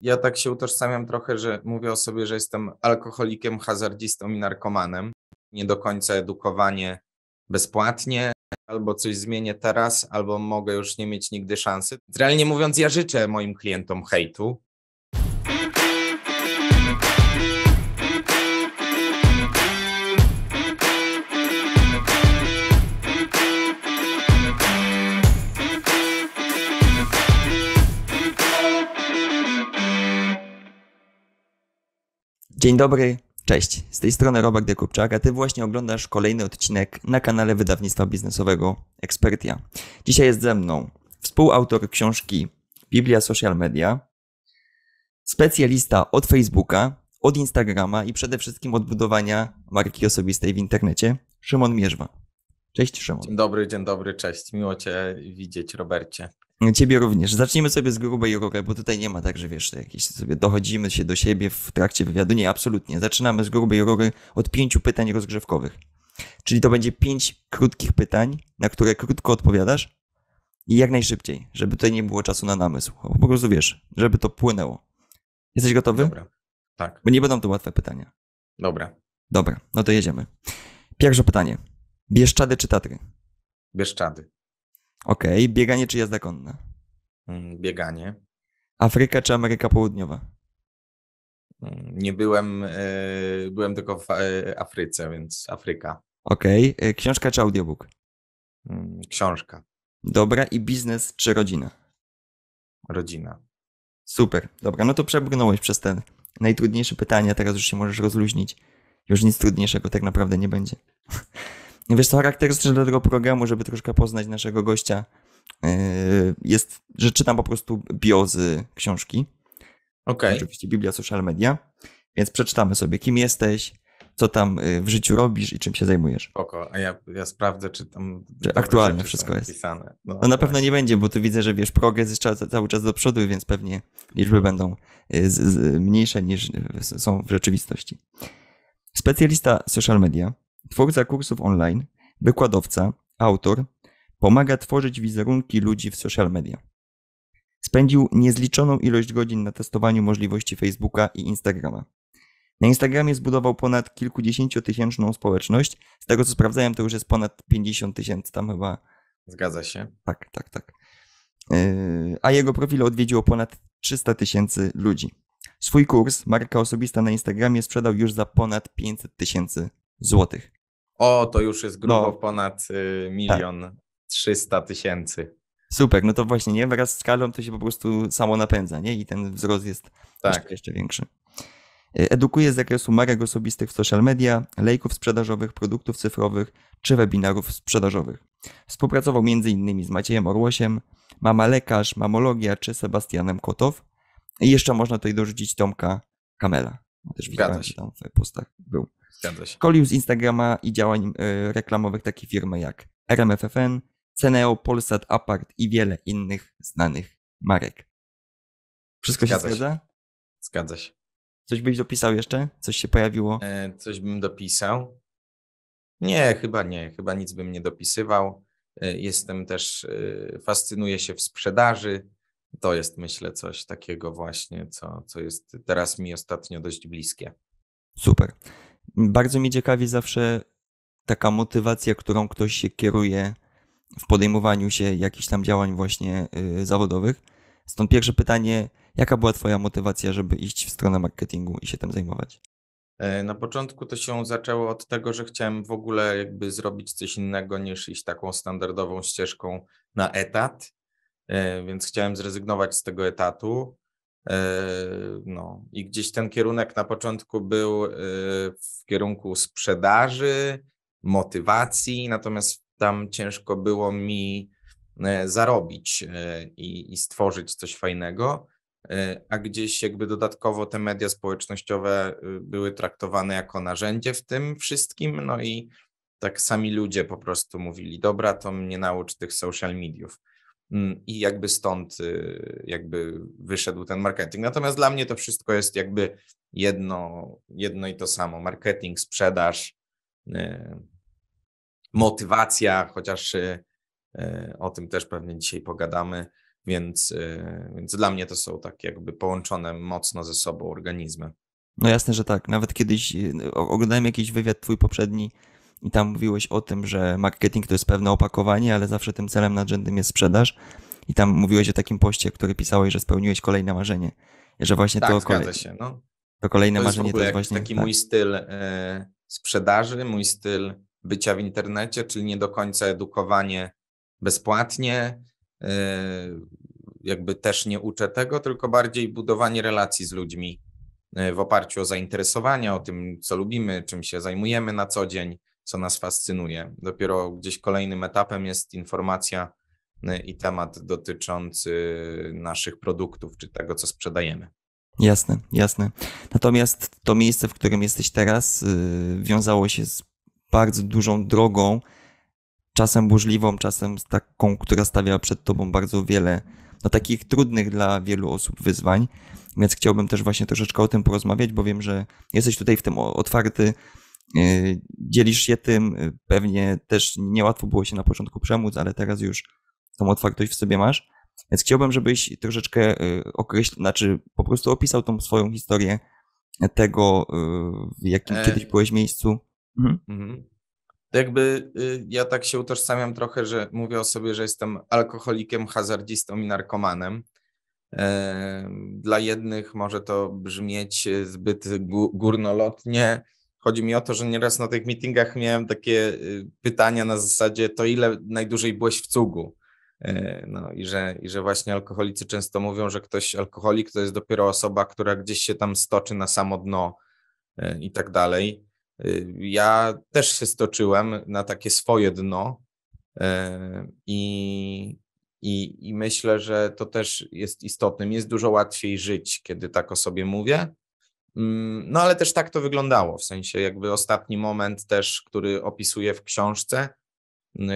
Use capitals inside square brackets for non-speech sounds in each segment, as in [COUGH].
Ja tak się utożsamiam trochę, że mówię o sobie, że jestem alkoholikiem, hazardzistą i narkomanem. Nie do końca edukowanie bezpłatnie, albo coś zmienię teraz, albo mogę już nie mieć nigdy szansy. Realnie mówiąc, ja życzę moim klientom hejtu, Dzień dobry, cześć. Z tej strony Robak Dekupczak, a ty właśnie oglądasz kolejny odcinek na kanale wydawnictwa biznesowego Ekspertia. Dzisiaj jest ze mną współautor książki Biblia Social Media, specjalista od Facebooka, od Instagrama i przede wszystkim od budowania marki osobistej w internecie, Szymon Mierzwa. Cześć Szymon. Dzień dobry, dzień dobry, cześć. Miło Cię widzieć, Robercie. Ciebie również. Zacznijmy sobie z grubej rury, bo tutaj nie ma tak, że wiesz, jakieś sobie dochodzimy się do siebie w trakcie wywiadu. Nie, absolutnie. Zaczynamy z grubej rury od pięciu pytań rozgrzewkowych. Czyli to będzie pięć krótkich pytań, na które krótko odpowiadasz i jak najszybciej, żeby tutaj nie było czasu na namysł. Po prostu wiesz, żeby to płynęło. Jesteś gotowy? Dobra. Tak. Bo nie będą to łatwe pytania. Dobra. Dobra, no to jedziemy. Pierwsze pytanie. Bieszczady czy Tatry? Bieszczady. Okej, okay. bieganie czy jazda konna? Mm, bieganie. Afryka czy Ameryka Południowa? Mm, nie byłem, e, byłem tylko w e, Afryce, więc Afryka. Okej, okay. E, książka czy audiobook? Mm, książka. Dobra, i biznes czy rodzina? Rodzina. Super, dobra, no to przebrnąłeś przez te najtrudniejsze pytania, teraz już się możesz rozluźnić. Już nic trudniejszego tak naprawdę nie będzie. [LAUGHS] Wiesz, to charakterystyczne dla tego programu, żeby troszkę poznać naszego gościa, yy, jest, że czytam po prostu biozy książki. Okay. Oczywiście Biblia Social Media. Więc przeczytamy sobie, kim jesteś, co tam y, w życiu robisz i czym się zajmujesz. Oko, a ja, ja sprawdzę, czy tam. aktualnie wszystko jest. Pisane. No, no na tak. pewno nie będzie, bo tu widzę, że wiesz, progres jest cały, cały czas do przodu, więc pewnie liczby będą y, z, z, mniejsze niż są w rzeczywistości. Specjalista social media Twórca kursów online, wykładowca, autor pomaga tworzyć wizerunki ludzi w social media. Spędził niezliczoną ilość godzin na testowaniu możliwości Facebooka i Instagrama. Na Instagramie zbudował ponad kilkudziesięciotysięczną społeczność. Z tego co sprawdzałem, to już jest ponad 50 tysięcy tam chyba. Zgadza się. Tak, tak, tak. Yy, a jego profil odwiedziło ponad 300 tysięcy ludzi. Swój kurs, marka osobista na Instagramie, sprzedał już za ponad 500 tysięcy złotych. O, to już jest grubo no. ponad y, tak. milion trzysta tysięcy. Super, no to właśnie, nie? Wraz z skalą to się po prostu samo napędza, nie? I ten wzrost jest tak. jeszcze, jeszcze większy. Y, Edukuje z zakresu marek osobistych w social media, lejków sprzedażowych, produktów cyfrowych czy webinarów sprzedażowych. Współpracował m.in. z Maciejem Orłosiem, Mama Lekarz, Mamologia czy Sebastianem Kotow. I jeszcze można tutaj dorzucić Tomka Kamela. Też widziałem, tam w postach był. Zgadza się. Kolił z Instagrama i działań y, reklamowych takie firmy jak RMFFN, Ceneo, Polsat, Apart i wiele innych znanych marek. Wszystko Zgadza się zgadza? Się. Zgadza się. Coś byś dopisał jeszcze? Coś się pojawiło? E, coś bym dopisał? Nie, chyba nie. Chyba nic bym nie dopisywał. E, jestem też, e, fascynuję się w sprzedaży, to jest myślę coś takiego właśnie, co, co jest teraz mi ostatnio dość bliskie. Super. Bardzo mi ciekawi zawsze taka motywacja, którą ktoś się kieruje w podejmowaniu się jakichś tam działań właśnie yy, zawodowych. Stąd pierwsze pytanie, jaka była Twoja motywacja, żeby iść w stronę marketingu i się tym zajmować? E, na początku to się zaczęło od tego, że chciałem w ogóle jakby zrobić coś innego niż iść taką standardową ścieżką na etat. E, więc chciałem zrezygnować z tego etatu. E, no i gdzieś ten kierunek na początku był e, w kierunku sprzedaży, motywacji, natomiast tam ciężko było mi zarobić i, i stworzyć coś fajnego a gdzieś jakby dodatkowo te media społecznościowe y, były traktowane jako narzędzie w tym wszystkim, no i tak sami ludzie po prostu mówili, dobra, to mnie naucz tych social mediów. Mm, i jakby stąd y, jakby wyszedł ten marketing. Natomiast dla mnie to wszystko jest jakby jedno, jedno i to samo. Marketing, sprzedaż, y, motywacja, chociaż y, o tym też pewnie dzisiaj pogadamy, więc, więc dla mnie to są tak jakby połączone mocno ze sobą organizmy. No jasne, że tak. Nawet kiedyś oglądałem jakiś wywiad twój poprzedni i tam mówiłeś o tym, że marketing to jest pewne opakowanie, ale zawsze tym celem nadrzędnym jest sprzedaż. I tam mówiłeś o takim poście, który pisałeś, że spełniłeś kolejne marzenie. że właśnie tak, to, kolej... się, no. to kolejne to marzenie to jest właśnie. taki tak. mój styl y, sprzedaży, mój styl bycia w internecie, czyli nie do końca edukowanie bezpłatnie. Y, jakby też nie uczę tego, tylko bardziej budowanie relacji z ludźmi e, w oparciu o zainteresowania, o tym, co lubimy, czym się zajmujemy na co dzień, co nas fascynuje. Dopiero gdzieś kolejnym etapem jest informacja y, i temat dotyczący naszych produktów czy tego, co sprzedajemy. Jasne, jasne. Natomiast to miejsce, w którym jesteś teraz, y, wiązało się z bardzo dużą drogą, czasem burzliwą, czasem z taką, która stawiała przed tobą bardzo wiele no, takich trudnych dla wielu osób wyzwań. Więc chciałbym też właśnie troszeczkę o tym porozmawiać, bo wiem, że jesteś tutaj w tym otwarty E, dzielisz się tym, e, pewnie też niełatwo było się na początku przemóc, ale teraz już tą otwartość w sobie masz. Więc chciałbym, żebyś troszeczkę e, określił, znaczy po prostu opisał tą swoją historię tego, w jakim e... kiedyś byłeś miejscu. Mhm. Mhm. To jakby y, ja tak się utożsamiam trochę, że mówię o sobie, że jestem alkoholikiem, hazardzistą i narkomanem. Dla jednych może to brzmieć zbyt górnolotnie, Chodzi mi o to, że nieraz na tych meetingach miałem takie y, pytania na zasadzie, to ile najdłużej byłeś w cugu? Y, no i że, i że właśnie alkoholicy często mówią, że ktoś alkoholik to jest dopiero osoba, która gdzieś się tam stoczy na samo dno y, i tak dalej. Ja też się stoczyłem na takie swoje dno i, i, i myślę, że to też jest istotne. Jest dużo łatwiej żyć, kiedy tak o sobie mówię, Mm, no ale też tak to wyglądało, w sensie jakby ostatni moment też, który opisuję w książce,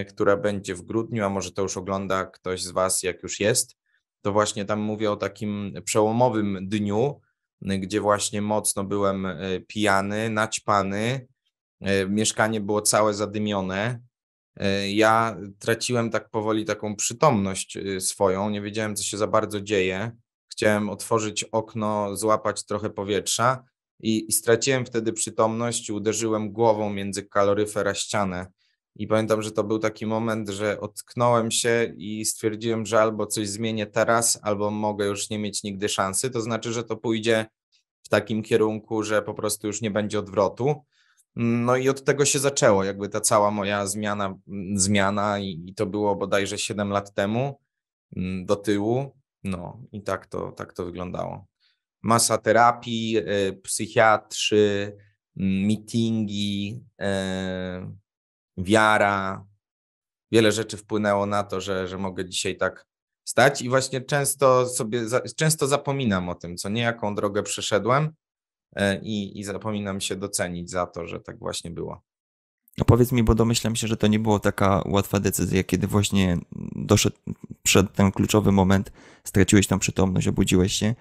która będzie w grudniu, a może to już ogląda ktoś z Was, jak już jest, to właśnie tam mówię o takim przełomowym dniu, gdzie właśnie mocno byłem e, pijany, naćpany, e, mieszkanie było całe zadymione. E, ja traciłem tak powoli taką przytomność swoją, nie wiedziałem, co się za bardzo dzieje chciałem otworzyć okno, złapać trochę powietrza i, i straciłem wtedy przytomność i uderzyłem głową między kaloryfer a ścianę. I pamiętam, że to był taki moment, że otknąłem się i stwierdziłem, że albo coś zmienię teraz, albo mogę już nie mieć nigdy szansy. To znaczy, że to pójdzie w takim kierunku, że po prostu już nie będzie odwrotu. No i od tego się zaczęło, jakby ta cała moja zmiana, mm, zmiana i, i to było bodajże 7 lat temu mm, do tyłu. No i tak to, tak to wyglądało. Masa terapii, e, psychiatrzy, meetingi, e, wiara. Wiele rzeczy wpłynęło na to, że, że mogę dzisiaj tak stać i właśnie często sobie, często zapominam o tym, co niejaką drogę przeszedłem e, i, i zapominam się docenić za to, że tak właśnie było. No powiedz mi, bo domyślam się, że to nie była taka łatwa decyzja, kiedy właśnie doszedł przed ten kluczowy moment, straciłeś tam przytomność, obudziłeś się,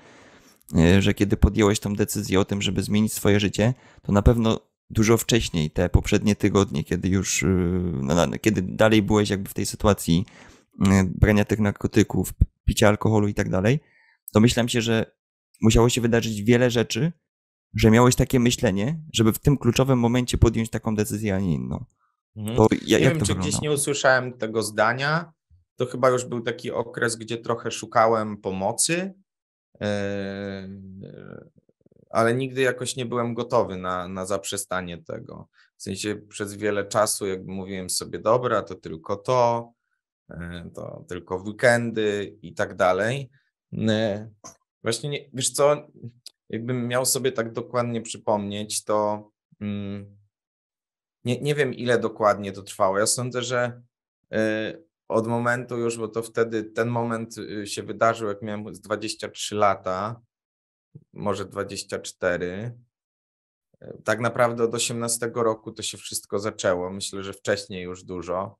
e, że kiedy podjąłeś tą decyzję o tym, żeby zmienić swoje życie, to na pewno dużo wcześniej, te poprzednie tygodnie, kiedy już, y, no, no, kiedy dalej byłeś jakby w tej sytuacji y, brania tych narkotyków, picia alkoholu i tak dalej, domyślam się, że musiało się wydarzyć wiele rzeczy, że miałeś takie myślenie, żeby w tym kluczowym momencie podjąć taką decyzję, a nie inną. Mhm. To, ja, nie wiem, czy gdzieś nie usłyszałem tego zdania. To chyba już był taki okres, gdzie trochę szukałem pomocy, e, ale nigdy jakoś nie byłem gotowy na, na zaprzestanie tego. W sensie przez wiele czasu, jak mówiłem sobie, dobra, to tylko to, e, to tylko weekendy i tak dalej. E, właśnie, nie, wiesz co, jakbym miał sobie tak dokładnie przypomnieć, to mm, nie, nie wiem, ile dokładnie to trwało. Ja sądzę, że y, od momentu już, bo to wtedy ten moment y, się wydarzył, jak miałem 23 lata, może 24. Y, tak naprawdę od 18 roku to się wszystko zaczęło. Myślę, że wcześniej już dużo.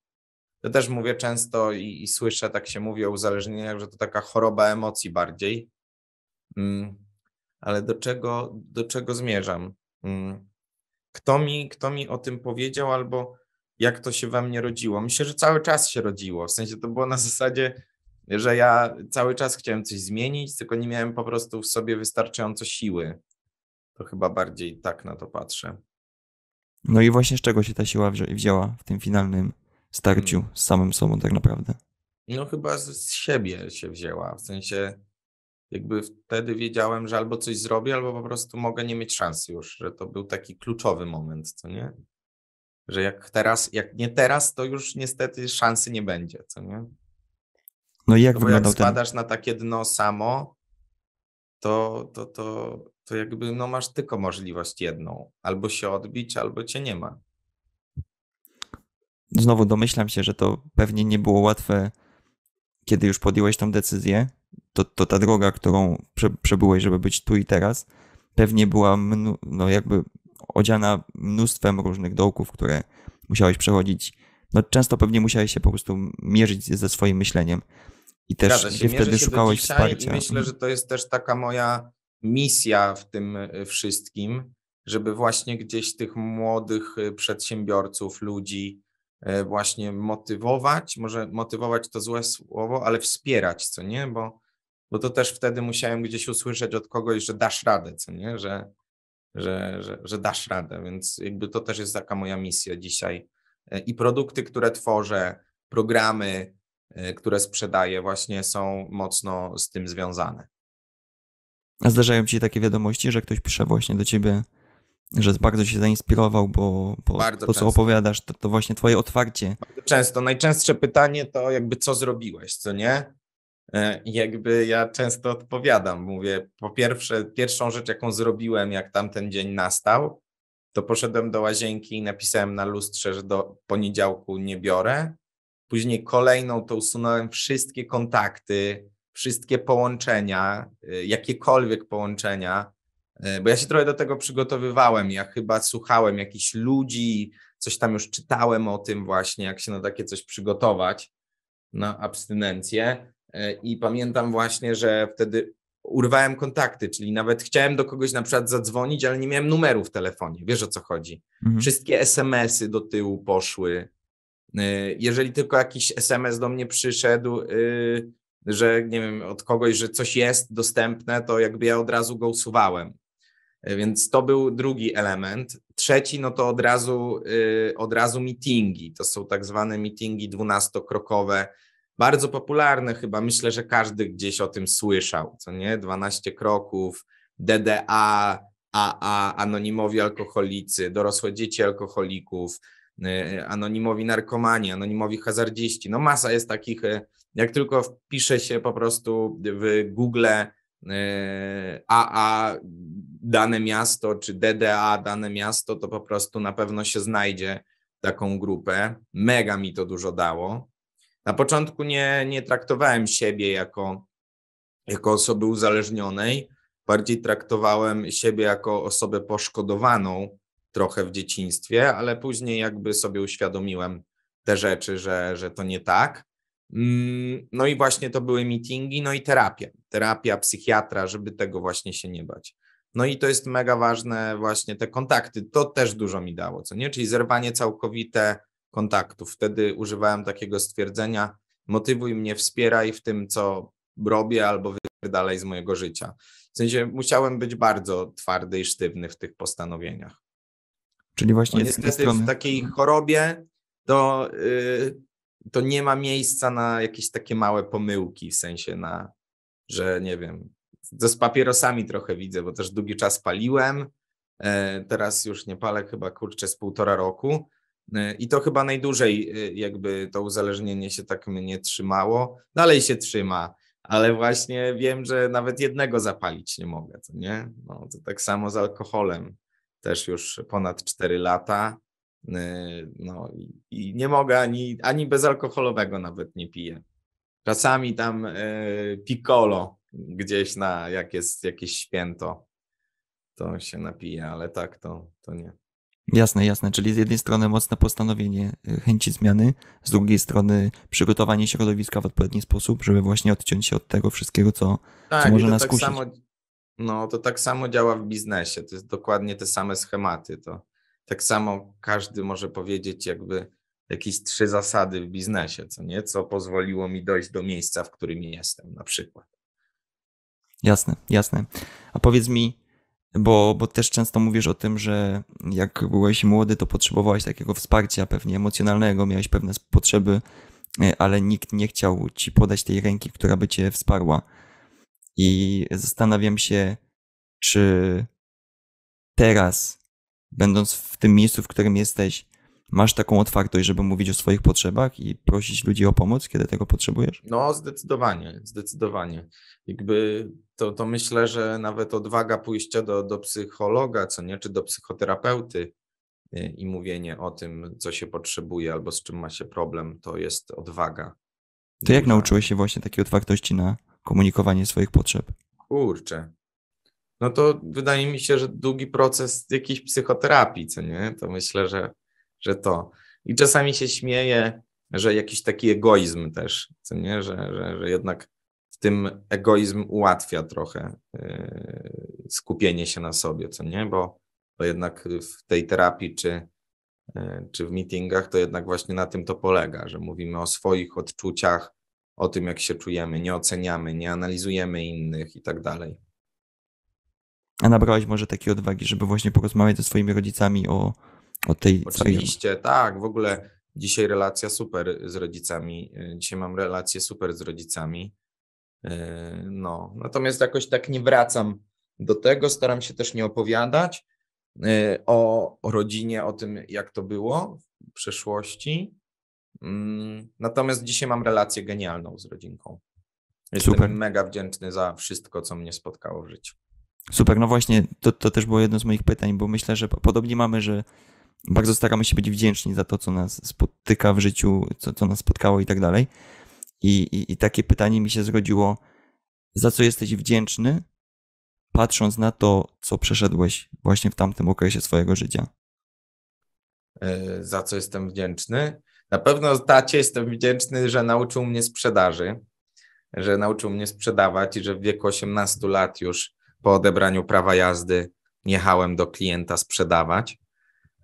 To też mówię często i, i słyszę, tak się mówi o uzależnieniach, że to taka choroba emocji bardziej. Mm ale do czego, do czego zmierzam? Mm. Kto mi, kto mi o tym powiedział, albo jak to się we mnie rodziło? Myślę, że cały czas się rodziło. W sensie to było na zasadzie, że ja cały czas chciałem coś zmienić, tylko nie miałem po prostu w sobie wystarczająco siły. To chyba bardziej tak na to patrzę. No i właśnie z czego się ta siła wzięła w tym finalnym starciu hmm. z samym sobą tak naprawdę? No chyba z siebie się wzięła, w sensie jakby wtedy wiedziałem, że albo coś zrobię, albo po prostu mogę nie mieć szansy już, że to był taki kluczowy moment, co nie? Że jak teraz, jak nie teraz, to już niestety szansy nie będzie, co nie? No i jak no wyglądał jak spadasz na takie dno samo, to, to, to, to jakby no masz tylko możliwość jedną. Albo się odbić, albo cię nie ma. Znowu domyślam się, że to pewnie nie było łatwe, kiedy już podjąłeś tą decyzję, to, to ta droga, którą prze, przebyłeś, żeby być tu i teraz, pewnie była mnu, no jakby odziana mnóstwem różnych dołków, które musiałeś przechodzić. No często pewnie musiałeś się po prostu mierzyć ze swoim myśleniem. I też się, gdzie wtedy się szukałeś wsparcia. I myślę, że to jest też taka moja misja w tym y, wszystkim, żeby właśnie gdzieś tych młodych y, przedsiębiorców, ludzi y, właśnie motywować, może motywować to złe słowo, ale wspierać, co nie? Bo bo to też wtedy musiałem gdzieś usłyszeć od kogoś, że dasz radę, co nie, że, że, że, że dasz radę, więc jakby to też jest taka moja misja dzisiaj. E, I produkty, które tworzę, programy, e, które sprzedaję, właśnie są mocno z tym związane. A zdarzają ci takie wiadomości, że ktoś pisze właśnie do ciebie, że bardzo się zainspirował, bo, bo bardzo to, co opowiadasz, to, to właśnie twoje otwarcie. Bardzo często. Najczęstsze pytanie to jakby co zrobiłeś, co nie? E, jakby ja często odpowiadam, mówię, po pierwsze, pierwszą rzecz, jaką zrobiłem, jak tamten dzień nastał, to poszedłem do łazienki i napisałem na lustrze, że do poniedziałku nie biorę. Później kolejną to usunąłem wszystkie kontakty, wszystkie połączenia, y, jakiekolwiek połączenia, y, bo ja się trochę do tego przygotowywałem. Ja chyba słuchałem jakichś ludzi, coś tam już czytałem o tym właśnie, jak się na takie coś przygotować, na abstynencję. E, I pamiętam właśnie, że wtedy urwałem kontakty, czyli nawet chciałem do kogoś na przykład zadzwonić, ale nie miałem numeru w telefonie. Wiesz o co chodzi? Mhm. Wszystkie SMS-y do tyłu poszły. E, jeżeli tylko jakiś SMS do mnie przyszedł, y, że nie wiem, od kogoś, że coś jest dostępne, to jakby ja od razu go usuwałem. E, więc to był drugi element. Trzeci, no to od razu, y, od razu meetingi. To są tak zwane meetingi dwunastokrokowe, krokowe bardzo popularne chyba, myślę, że każdy gdzieś o tym słyszał, co nie? 12 kroków, DDA, AA, anonimowi alkoholicy, dorosłe dzieci alkoholików, y, anonimowi narkomani, anonimowi hazardziści. No masa jest takich, y, jak tylko wpisze się po prostu w Google AA y, dane miasto czy DDA dane miasto, to po prostu na pewno się znajdzie taką grupę. Mega mi to dużo dało. Na początku nie, nie traktowałem siebie jako, jako osoby uzależnionej, bardziej traktowałem siebie jako osobę poszkodowaną trochę w dzieciństwie, ale później jakby sobie uświadomiłem te rzeczy, że, że to nie tak. Mm, no i właśnie to były meetingi, no i terapia. Terapia psychiatra, żeby tego właśnie się nie bać. No i to jest mega ważne, właśnie te kontakty. To też dużo mi dało, co nie? Czyli zerwanie całkowite kontaktów. Wtedy używałem takiego stwierdzenia: motywuj mnie, wspieraj w tym, co robię albo dalej z mojego życia. W sensie musiałem być bardzo twardy i sztywny w tych postanowieniach. Czyli właśnie no niestety w takiej mhm. chorobie to, yy, to nie ma miejsca na jakieś takie małe pomyłki, w sensie na, że nie wiem, to z papierosami trochę widzę, bo też długi czas paliłem, e, teraz już nie palę chyba kurczę z półtora roku, E, I to chyba najdłużej e, jakby to uzależnienie się tak mnie trzymało. Dalej się trzyma, ale właśnie wiem, że nawet jednego zapalić nie mogę, to nie? No, to tak samo z alkoholem. Też już ponad 4 lata. E, no i nie mogę ani, ani bezalkoholowego nawet nie piję. Czasami tam piccolo gdzieś na jak jest jakieś święto, to się napije, ale tak to, to nie. Jasne, jasne. Czyli z jednej strony mocne postanowienie y, chęci zmiany, z drugiej strony przygotowanie środowiska w odpowiedni sposób, żeby właśnie odciąć się od tego wszystkiego, co, tak, co może nas tak kusić. Samo, no to tak samo działa w biznesie. To jest dokładnie te same schematy. To tak samo każdy może powiedzieć jakby jakieś trzy zasady w biznesie, co nie? Co pozwoliło mi dojść do miejsca, w którym jestem na przykład. Jasne, jasne. A powiedz mi, bo, bo też często mówisz o tym, że jak byłeś młody, to potrzebowałeś takiego wsparcia pewnie emocjonalnego, miałeś pewne potrzeby, e, ale nikt nie chciał ci podać tej ręki, która by cię wsparła. I zastanawiam się, czy teraz, będąc w tym miejscu, w którym jesteś, masz taką otwartość, żeby mówić o swoich potrzebach i prosić ludzi o pomoc, kiedy tego potrzebujesz? No, zdecydowanie, zdecydowanie. Jakby to, to myślę, że nawet odwaga pójścia do, do psychologa, co nie, czy do psychoterapeuty y, i mówienie o tym, co się potrzebuje albo z czym ma się problem, to jest odwaga. To jak nauczyłeś się właśnie takiej otwartości na komunikowanie swoich potrzeb? Kurczę, no to wydaje mi się, że długi proces jakiejś psychoterapii, co nie? To myślę, że że to. I czasami się śmieję, że jakiś taki egoizm też, co nie? Że, że, że jednak w tym egoizm ułatwia trochę yy, skupienie się na sobie, co nie? Bo, bo jednak w tej terapii czy, yy, czy w meetingach to jednak właśnie na tym to polega, że mówimy o swoich odczuciach, o tym jak się czujemy, nie oceniamy, nie analizujemy innych i tak dalej. A nabrałeś może takiej odwagi, żeby właśnie porozmawiać ze swoimi rodzicami o, o tej Oczywiście, całej... tak. W ogóle dzisiaj relacja super z rodzicami. Y, dzisiaj mam relację super z rodzicami. Y, no, natomiast jakoś tak nie wracam do tego. Staram się też nie opowiadać y, o, rodzinie, o tym, jak to było w przeszłości. Mm, natomiast dzisiaj mam relację genialną z rodzinką. Jestem Super. mega wdzięczny za wszystko, co mnie spotkało w życiu. Super, no właśnie, to, to też było jedno z moich pytań, bo myślę, że podobnie mamy, że bardzo staramy się być wdzięczni za to, co nas spotyka w życiu, co, co nas spotkało i tak dalej. I, I takie pytanie mi się zrodziło, za co jesteś wdzięczny, patrząc na to, co przeszedłeś właśnie w tamtym okresie swojego życia? E, za co jestem wdzięczny? Na pewno tacie jestem wdzięczny, że nauczył mnie sprzedaży, że nauczył mnie sprzedawać i że w wieku 18 lat już po odebraniu prawa jazdy jechałem do klienta sprzedawać.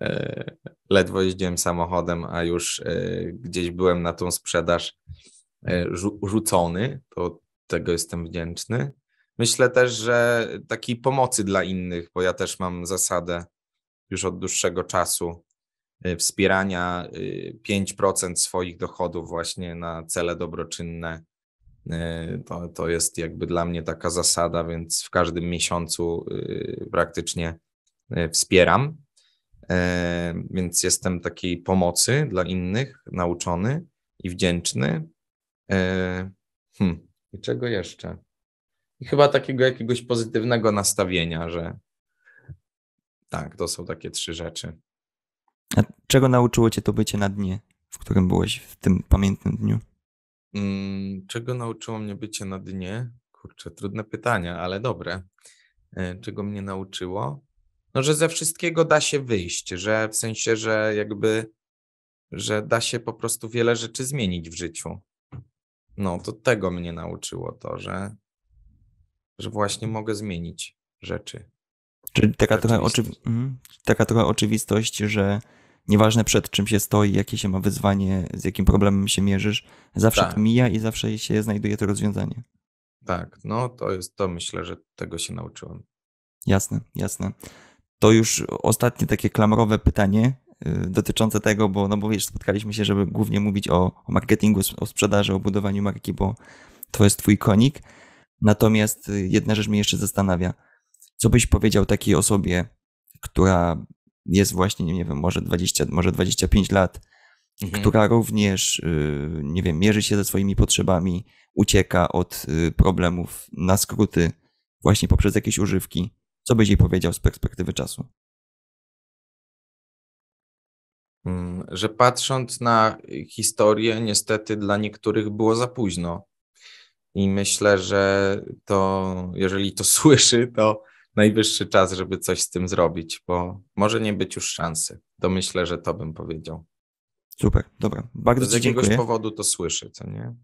E, ledwo jeździłem samochodem, a już e, gdzieś byłem na tą sprzedaż e, rzucony, to tego jestem wdzięczny. Myślę też, że takiej pomocy dla innych, bo ja też mam zasadę już od dłuższego czasu wspierania 5% swoich dochodów właśnie na cele dobroczynne. To, to jest jakby dla mnie taka zasada, więc w każdym miesiącu praktycznie wspieram E, więc jestem takiej pomocy dla innych, nauczony i wdzięczny. E, hmm. I czego jeszcze? I chyba takiego jakiegoś pozytywnego nastawienia, że tak, to są takie trzy rzeczy. A czego nauczyło cię to bycie na dnie, w którym byłeś w tym pamiętnym dniu? Hmm, czego nauczyło mnie bycie na dnie? Kurczę, trudne pytania, ale dobre. E, czego mnie nauczyło? no, że ze wszystkiego da się wyjść, że w sensie, że jakby, że da się po prostu wiele rzeczy zmienić w życiu. No, to tego mnie nauczyło to, że, że właśnie mogę zmienić rzeczy. Czyli taka trochę, mhm. taka trochę oczywistość, że nieważne przed czym się stoi, jakie się ma wyzwanie, z jakim problemem się mierzysz, zawsze tak. mija i zawsze się znajduje to rozwiązanie. Tak, no to jest to, myślę, że tego się nauczyłem. Jasne, jasne to już ostatnie takie klamrowe pytanie y, dotyczące tego, bo, no bo wiesz, spotkaliśmy się, żeby głównie mówić o, o marketingu, o sprzedaży, o budowaniu marki, bo to jest twój konik. Natomiast y, jedna rzecz mnie jeszcze zastanawia. Co byś powiedział takiej osobie, która jest właśnie, nie wiem, może 20, może 25 lat, mhm. która również, y, nie wiem, mierzy się ze swoimi potrzebami, ucieka od problemów na skróty właśnie poprzez jakieś używki. Co byś jej powiedział z perspektywy czasu? Mm, że patrząc na historię, niestety dla niektórych było za późno. I myślę, że to, jeżeli to [LAUGHS] słyszy, to najwyższy czas, żeby coś z tym zrobić, bo może nie być już szansy. To myślę, że to bym powiedział. Super, dobra. Bardzo Z jakiegoś dziękuję. powodu to słyszy, co nie?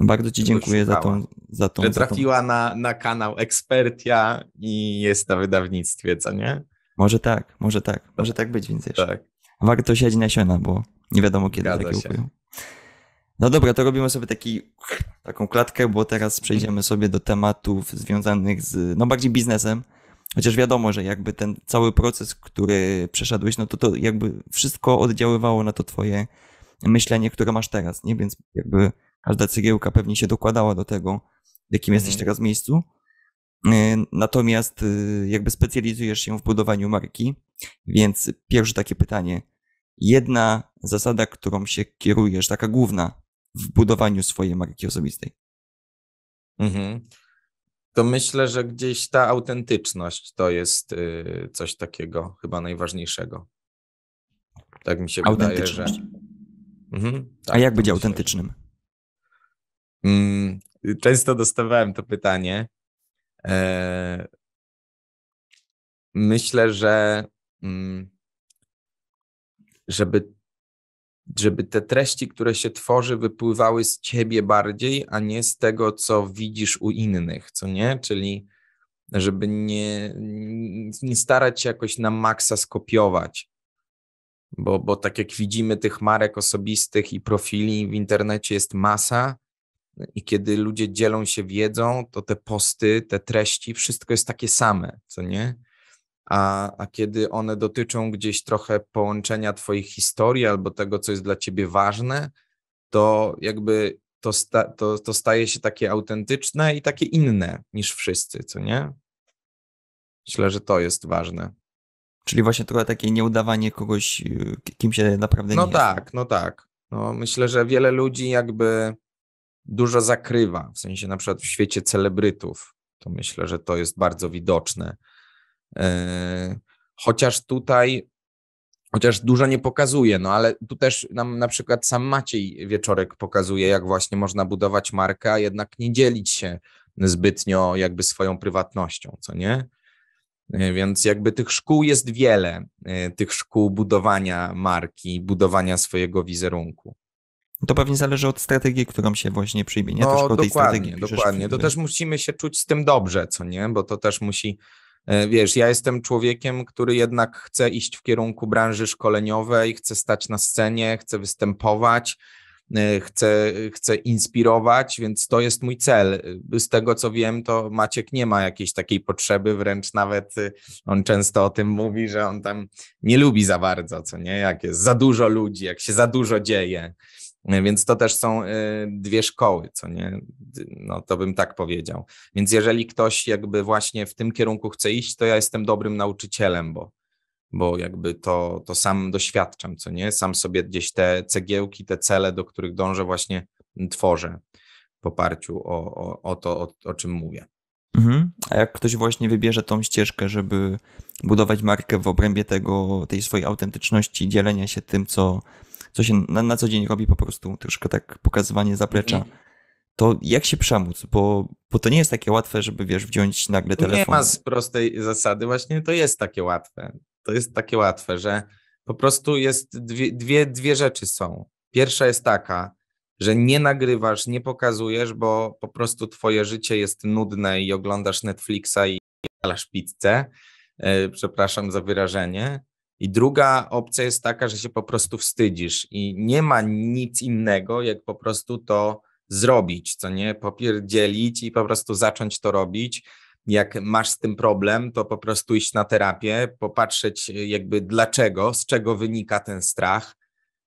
Bardzo Ci dziękuję za tą, za tą. Że trafiła za tą... Na, na kanał Ekspertia i jest na wydawnictwie, co nie? Może tak, może tak, może tak być, więc jeszcze. Tak. Warto na nasiona, bo nie wiadomo kiedy Zgadza takie upłyną. No dobra, to robimy sobie taki, taką klatkę, bo teraz przejdziemy sobie do tematów związanych z, no bardziej biznesem. Chociaż wiadomo, że jakby ten cały proces, który przeszedłeś, no to to jakby wszystko oddziaływało na to twoje myślenie, które masz teraz, nie? Więc jakby każda cegiełka pewnie się dokładała do tego, w jakim jesteś mhm. teraz miejscu. E, natomiast y, jakby specjalizujesz się w budowaniu marki, więc pierwsze takie pytanie. Jedna zasada, którą się kierujesz, taka główna w budowaniu swojej marki osobistej. Mhm. To myślę, że gdzieś ta autentyczność to jest y, coś takiego chyba najważniejszego. Tak mi się wydaje, że. Mhm, tak, A jak być autentycznym? Mm, często dostawałem to pytanie. E, myślę, że mm, żeby, żeby te treści, które się tworzy, wypływały z ciebie bardziej, a nie z tego, co widzisz u innych, co nie? Czyli żeby nie, nie starać się jakoś na maksa skopiować. Bo, bo tak jak widzimy, tych marek osobistych i profili w internecie jest masa, i kiedy ludzie dzielą się wiedzą, to te posty, te treści, wszystko jest takie same, co nie? A, a kiedy one dotyczą gdzieś trochę połączenia Twoich historii albo tego, co jest dla Ciebie ważne, to jakby to, sta, to, to staje się takie autentyczne i takie inne niż wszyscy, co nie? Myślę, że to jest ważne. Czyli właśnie trochę takie nieudawanie kogoś, y, kim się naprawdę no nie tak, jest. No tak, no tak. No myślę, że wiele ludzi jakby dużo zakrywa, w sensie na przykład w świecie celebrytów, to myślę, że to jest bardzo widoczne. E, chociaż tutaj, chociaż dużo nie pokazuje, no ale tu też nam na przykład sam Maciej Wieczorek pokazuje, jak właśnie można budować markę, a jednak nie dzielić się zbytnio jakby swoją prywatnością, co nie? E, więc jakby tych szkół jest wiele, e, tych szkół budowania marki, budowania swojego wizerunku. To pewnie zależy od strategii, którą się właśnie przyjmie, nie? No, od dokładnie, strategii dokładnie. To też musimy się czuć z tym dobrze, co nie? Bo to też musi, e, wiesz, ja jestem człowiekiem, który jednak chce iść w kierunku branży szkoleniowej, chce stać na scenie, chce występować, e, chce, chce inspirować, więc to jest mój cel. Z tego, co wiem, to Maciek nie ma jakiejś takiej potrzeby, wręcz nawet y, on często o tym mówi, że on tam nie lubi za bardzo, co nie? Jak jest za dużo ludzi, jak się za dużo dzieje. E, więc to też są e, dwie szkoły, co nie? No to bym tak powiedział. Więc jeżeli ktoś jakby właśnie w tym kierunku chce iść, to ja jestem dobrym nauczycielem, bo, bo jakby to, to sam doświadczam, co nie? Sam sobie gdzieś te cegiełki, te cele, do których dążę, właśnie tworzę w oparciu o, o, o to, o, o czym mówię. Mhm. A jak ktoś właśnie wybierze tą ścieżkę, żeby budować markę w obrębie tego, tej swojej autentyczności, dzielenia się tym, co co się na, na co dzień robi, po prostu troszkę tak pokazywanie zaplecza. To jak się przemóc? Bo, bo to nie jest takie łatwe, żeby wiesz, wziąć nagle telefon. Nie ma z prostej zasady, właśnie to jest takie łatwe. To jest takie łatwe, że po prostu jest dwie, dwie, dwie rzeczy są. Pierwsza jest taka, że nie nagrywasz, nie pokazujesz, bo po prostu twoje życie jest nudne i oglądasz Netflixa i jalasz pizzę. E, przepraszam za wyrażenie. I druga opcja jest taka, że się po prostu wstydzisz i nie ma nic innego, jak po prostu to zrobić, co nie popierdzielić i po prostu zacząć to robić. Jak masz z tym problem, to po prostu iść na terapię, popatrzeć e, jakby dlaczego, z czego wynika ten strach.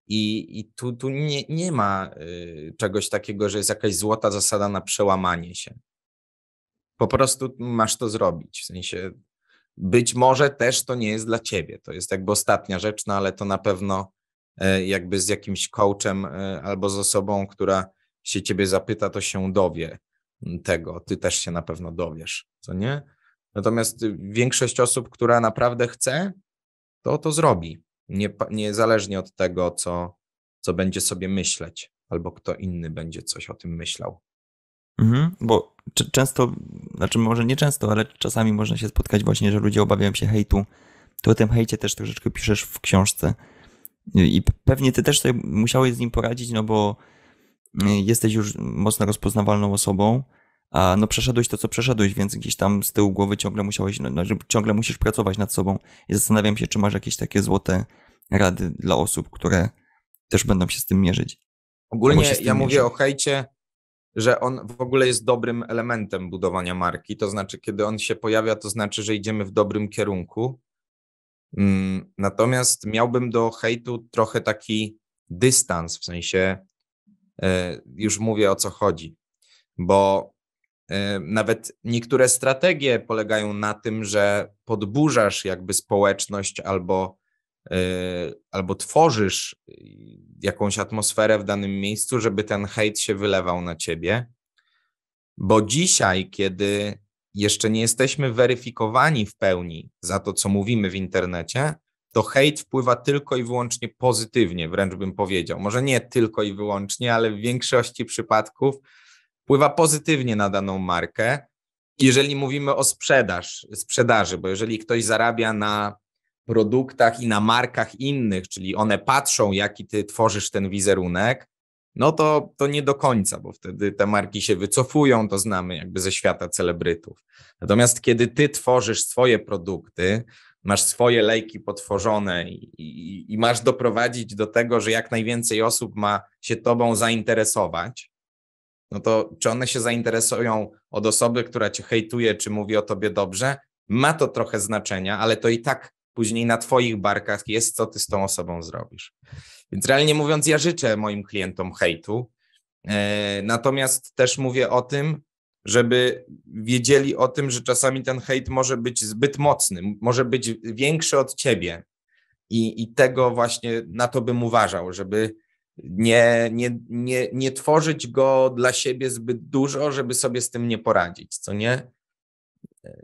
I, i tu, tu nie, nie ma e, czegoś takiego, że jest jakaś złota zasada na przełamanie się. Po prostu masz to zrobić. W sensie być może też to nie jest dla ciebie. To jest jakby ostatnia rzecz, no ale to na pewno e, jakby z jakimś coachem e, albo z osobą, która się ciebie zapyta, to się dowie mm, tego. Ty też się na pewno dowiesz, co nie? Natomiast y, większość osób, która naprawdę chce, to to zrobi. Nie, niezależnie od tego, co, co będzie sobie myśleć, albo kto inny będzie coś o tym myślał. Mhm, bo często, znaczy może nie często, ale czasami można się spotkać właśnie, że ludzie obawiają się hejtu. To o tym hejcie też troszeczkę piszesz w książce. I pewnie ty też sobie musiałeś z nim poradzić, no bo y, jesteś już mocno rozpoznawalną osobą, a no przeszedłeś to, co przeszedłeś, więc gdzieś tam z tyłu głowy ciągle musiałeś, no, no ciągle musisz pracować nad sobą. I zastanawiam się, czy masz jakieś takie złote rady dla osób, które też będą się z tym mierzyć. Ogólnie ja mówię o hejcie, że on w ogóle jest dobrym elementem budowania marki. To znaczy, kiedy on się pojawia, to znaczy, że idziemy w dobrym kierunku. Mm, natomiast miałbym do hejtu trochę taki dystans, w sensie e, już mówię o co chodzi, bo e, nawet niektóre strategie polegają na tym, że podburzasz jakby społeczność albo E, albo tworzysz e, jakąś atmosferę w danym miejscu, żeby ten hejt się wylewał na ciebie. Bo dzisiaj, kiedy jeszcze nie jesteśmy weryfikowani w pełni za to, co mówimy w internecie, to hejt wpływa tylko i wyłącznie pozytywnie, wręcz bym powiedział. Może nie tylko i wyłącznie, ale w większości przypadków wpływa pozytywnie na daną markę. Jeżeli mówimy o sprzedaż, sprzedaży, bo jeżeli ktoś zarabia na produktach i na markach innych, czyli one patrzą, jaki ty tworzysz ten wizerunek, no to, to nie do końca, bo wtedy te marki się wycofują, to znamy jakby ze świata celebrytów. Natomiast kiedy ty tworzysz swoje produkty, masz swoje lejki potworzone i, i, i masz doprowadzić do tego, że jak najwięcej osób ma się tobą zainteresować, no to czy one się zainteresują od osoby, która cię hejtuje, czy mówi o tobie dobrze, ma to trochę znaczenia, ale to i tak później na Twoich barkach jest, co Ty z tą osobą zrobisz. Więc realnie mówiąc, ja życzę moim klientom hejtu. E, natomiast też mówię o tym, żeby wiedzieli o tym, że czasami ten hejt może być zbyt mocny, może być większy od ciebie. I, i tego właśnie na to bym uważał, żeby nie, nie, nie, nie tworzyć go dla siebie zbyt dużo, żeby sobie z tym nie poradzić, co nie?